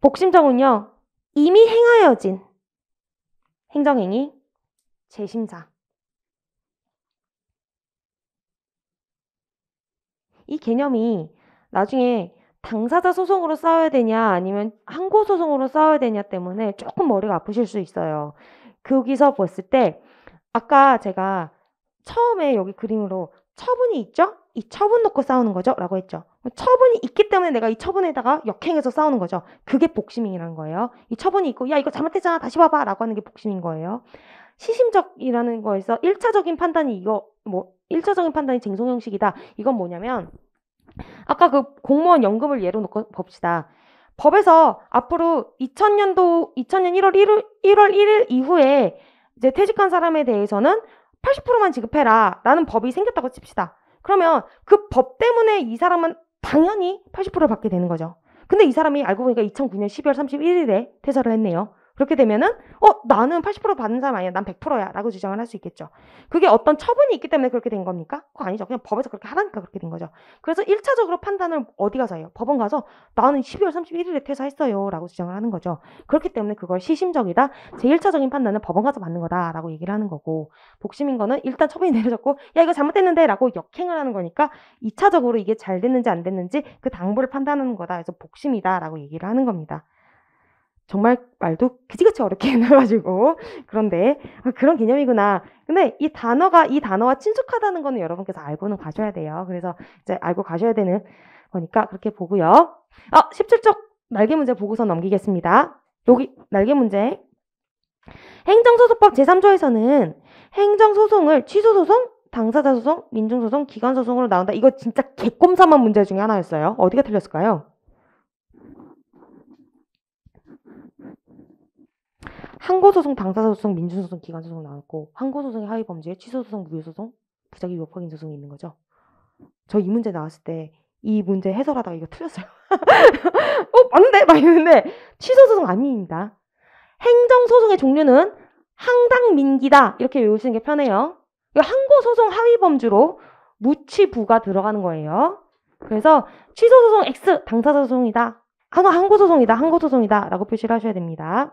복심정은요. 이미 행하여진 행정행위 재심사 이 개념이 나중에 당사자 소송으로 싸워야 되냐 아니면 항고 소송으로 싸워야 되냐 때문에 조금 머리가 아프실 수 있어요. 거기서 봤을 때 아까 제가 처음에 여기 그림으로 처분이 있죠? 이 처분 놓고 싸우는 거죠? 라고 했죠. 처분이 있기 때문에 내가 이 처분에다가 역행해서 싸우는 거죠. 그게 복심이라는 거예요. 이 처분이 있고 야 이거 잘못했잖아 다시 봐봐 라고 하는 게 복심인 거예요. 시심적이라는 거에서 1차적인 판단이 이거 뭐1차적인 판단이 쟁송 형식이다. 이건 뭐냐면 아까 그 공무원 연금을 예로 놓고 봅시다. 법에서 앞으로 2000년도 2000년 1월 1일, 1월 1일 이후에 이제 퇴직한 사람에 대해서는 80%만 지급해라라는 법이 생겼다고 칩시다. 그러면 그 법 때문에 이 사람은 당연히 80%를 받게 되는 거죠. 근데 이 사람이 알고 보니까 2009년 12월 31일에 퇴사를 했네요. 그렇게 되면은 어 나는 80% 받는 사람 아니야 난 100%야라고 주장을 할 수 있겠죠. 그게 어떤 처분이 있기 때문에 그렇게 된 겁니까? 그거 아니죠. 그냥 법에서 그렇게 하라니까 그렇게 된 거죠. 그래서 1차적으로 판단을 어디 가서 해요? 법원 가서 나는 12월 31일에 퇴사했어요라고 주장을 하는 거죠. 그렇기 때문에 그걸 시심적이다. 제1차적인 판단은 법원 가서 받는 거다라고 얘기를 하는 거고 복심인 거는 일단 처분이 내려졌고 야 이거 잘못됐는데라고 역행을 하는 거니까 2차적으로 이게 잘 됐는지 안 됐는지 그 당부를 판단하는 거다. 그래서 복심이다라고 얘기를 하는 겁니다. 정말 말도 그지같이 어렵게 해놔가지고 그런데 아, 그런 개념이구나. 근데 이 단어가 이 단어와 친숙하다는 거는 여러분께서 알고는 가셔야 돼요. 그래서 이제 알고 가셔야 되는 거니까 그렇게 보고요. 어, 17쪽 날개 문제 보고서 넘기겠습니다. 여기 날개 문제. 행정소송법 제3조에서는 행정소송을 취소소송, 당사자소송, 민중소송, 기관소송으로 나온다. 이거 진짜 개꼼사만 문제 중에 하나였어요. 어디가 틀렸을까요? 항고소송, 당사소송 민주소송, 기간소송 나왔고 항고소송이 하위범죄, 취소소송, 무효소송, 부작위 위법확인 소송이 있는 거죠. 저 이 문제 나왔을 때 이 문제 해설하다가 이거 틀렸어요. 어 맞는데? 맞는데 취소소송 아닙니다. 행정소송의 종류는 항당민기다 이렇게 외우시는 게 편해요. 항고소송 하위범죄로 무취부가 들어가는 거예요. 그래서 취소소송 X 당사소송이다. 항고소송이다. 항고소송이다. 라고 표시를 하셔야 됩니다.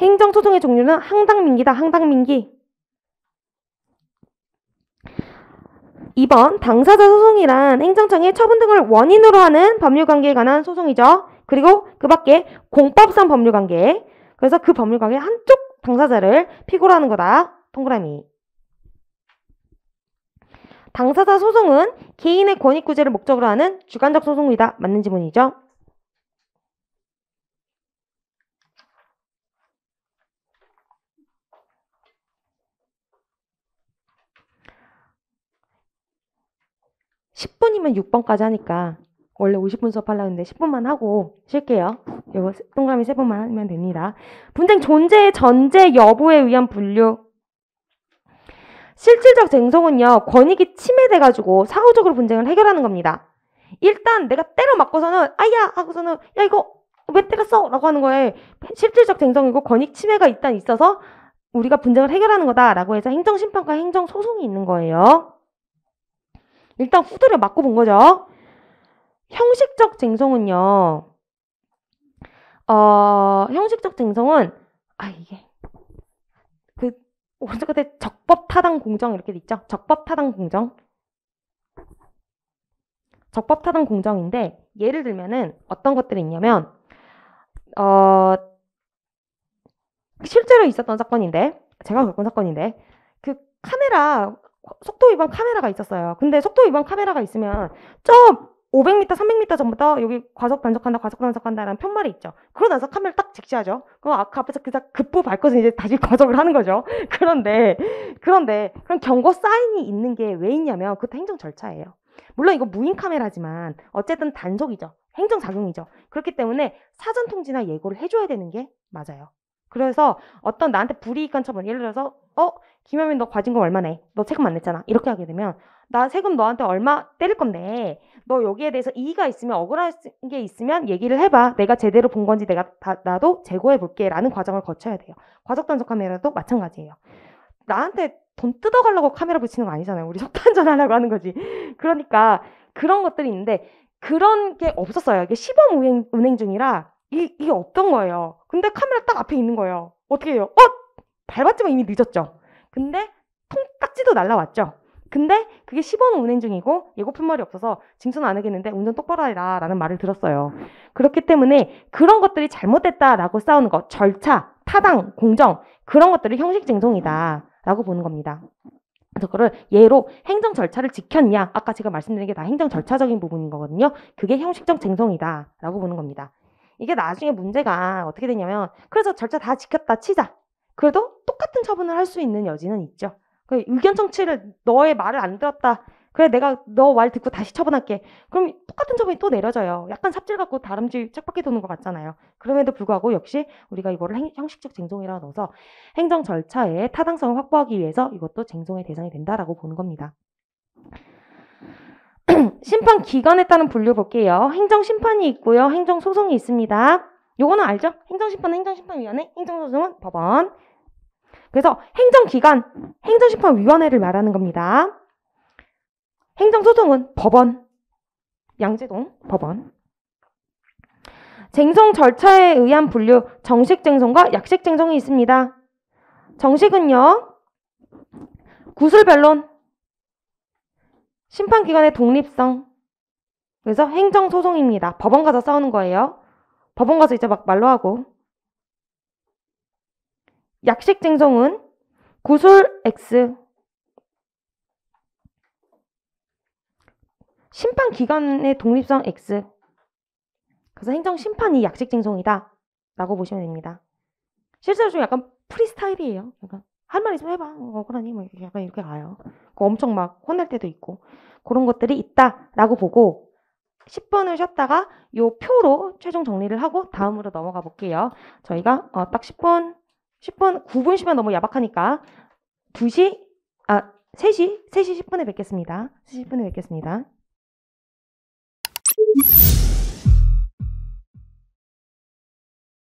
행정소송의 종류는 항당민기다. 항당민기. 2번 당사자 소송이란 행정청의 처분 등을 원인으로 하는 법률관계에 관한 소송이죠. 그리고 그 밖에 공법상 법률관계. 그래서 그 법률관계 한쪽 당사자를 피고로 하는 거다. 동그라미. 당사자 소송은 개인의 권익 구제를 목적으로 하는 주관적 소송이다. 맞는 지문이죠. 10분이면 6번까지 하니까 원래 50분 수업하려 했는데 10분만 하고 쉴게요. 요거 동그라미 3번만 하면 됩니다. 분쟁 존재의 전제 여부에 의한 분류 실질적 쟁송은요. 권익이 침해돼가지고 사후적으로 분쟁을 해결하는 겁니다. 일단 내가 때려 맞고서는 아야 하고서는 야 이거 왜 때렸어? 라고 하는 거에 실질적 쟁송이고 권익 침해가 일단 있어서 우리가 분쟁을 해결하는 거다라고 해서 행정심판과 행정소송이 있는 거예요. 일단 후드를 맞고 본 거죠. 형식적 쟁송은요. 어, 형식적 쟁송은 아 이게 그 언제 그때 적법 타당 공정 이렇게 돼 있죠. 적법 타당 공정. 적법 타당 공정인데 예를 들면은 어떤 것들이 있냐면 어 실제로 있었던 사건인데 제가 겪은 사건인데 그 카메라 속도 위반 카메라가 있었어요. 근데 속도 위반 카메라가 있으면 저 500m, 300m 전부터 여기 과속 단속한다, 과속 단속한다라는 편말이 있죠. 그러고 나서 카메라 딱 직시하죠. 그럼 아까 그 앞에서 그닥 급부 밟고서 이제 다시 과속을 하는 거죠. 그런데, 그런데, 그럼 경고 사인이 있는 게 왜 있냐면 그것도 행정 절차예요. 물론 이거 무인 카메라지만 어쨌든 단속이죠. 행정작용이죠. 그렇기 때문에 사전 통지나 예고를 해줘야 되는 게 맞아요. 그래서 어떤 나한테 불이익한 처분, 예를 들어서, 어, 김현민 너 과징금 얼마 내? 너 세금 안 냈잖아. 이렇게 하게 되면 나 세금 너한테 얼마 때릴 건데 너 여기에 대해서 이의가 있으면 억울한 게 있으면 얘기를 해봐. 내가 제대로 본 건지 내가 다, 나도 제고해 볼게 라는 과정을 거쳐야 돼요. 과적 단속 카메라도 마찬가지예요. 나한테 돈 뜯어가려고 카메라 붙이는 거 아니잖아요. 우리 속탄전 하려고 하는 거지. 그러니까 그런 것들이 있는데 그런 게 없었어요. 이게 시범 운행, 운행 중이라 이, 이게 없던 거예요. 근데 카메라 딱 앞에 있는 거예요. 어떻게 해요? 어! 밟았지만 이미 늦었죠. 근데 통깍지도 날라왔죠. 근데 그게 10원 운행 중이고 예고편 말이 없어서 징수는 안 하겠는데 운전 똑바로 해라 라는 말을 들었어요. 그렇기 때문에 그런 것들이 잘못됐다라고 싸우는 거 절차, 타당, 공정 그런 것들이 형식쟁송이다 라고 보는 겁니다. 그래서 그걸 예로 행정 절차를 지켰냐 아까 제가 말씀드린 게 다 행정 절차적인 부분인 거거든요. 그게 형식적 쟁송이다 라고 보는 겁니다. 이게 나중에 문제가 어떻게 되냐면 그래서 절차 다 지켰다 치자 그래도 똑같은 처분을 할 수 있는 여지는 있죠. 그 의견 청취를 너의 말을 안 들었다. 그래 내가 너 말 듣고 다시 처분할게. 그럼 똑같은 처분이 또 내려져요. 약간 삽질 같고 다람쥐 짝바퀴 도는 것 같잖아요. 그럼에도 불구하고 역시 우리가 이거를 행, 형식적 쟁송이라 넣어서 행정 절차에 타당성을 확보하기 위해서 이것도 쟁송의 대상이 된다라고 보는 겁니다. 심판 기간에 따른 분류 볼게요. 행정 심판이 있고요. 행정 소송이 있습니다. 요거는 알죠? 행정심판은 행정심판위원회, 행정소송은 법원. 그래서 행정기관, 행정심판위원회를 말하는 겁니다. 행정소송은 법원, 양재동 법원. 쟁송 절차에 의한 분류, 정식 쟁송과 약식 쟁송이 있습니다. 정식은요, 구술변론, 심판기관의 독립성, 그래서 행정소송입니다. 법원 가서 싸우는 거예요. 법원 가서 이제 막 말로 하고. 약식 쟁성은 구술 X 심판 기관의 독립성 X 그래서 행정 심판이 약식 쟁성이다 라고 보시면 됩니다. 실제로 좀 약간 프리스타일이에요. 약간 할말 있으면 해봐. 어, 그러니 뭐 약간 이렇게 가요. 엄청 막 혼낼 때도 있고 그런 것들이 있다라고 보고 1 0번을 쉬었다가 요 표로 최종 정리를 하고 다음으로 넘어가 볼게요. 저희가 어, 딱1 0번 10분, 9분 쉬면 너무 야박하니까 2시, 아, 3시, 3시 10분에 뵙겠습니다. 3시 10분에 뵙겠습니다.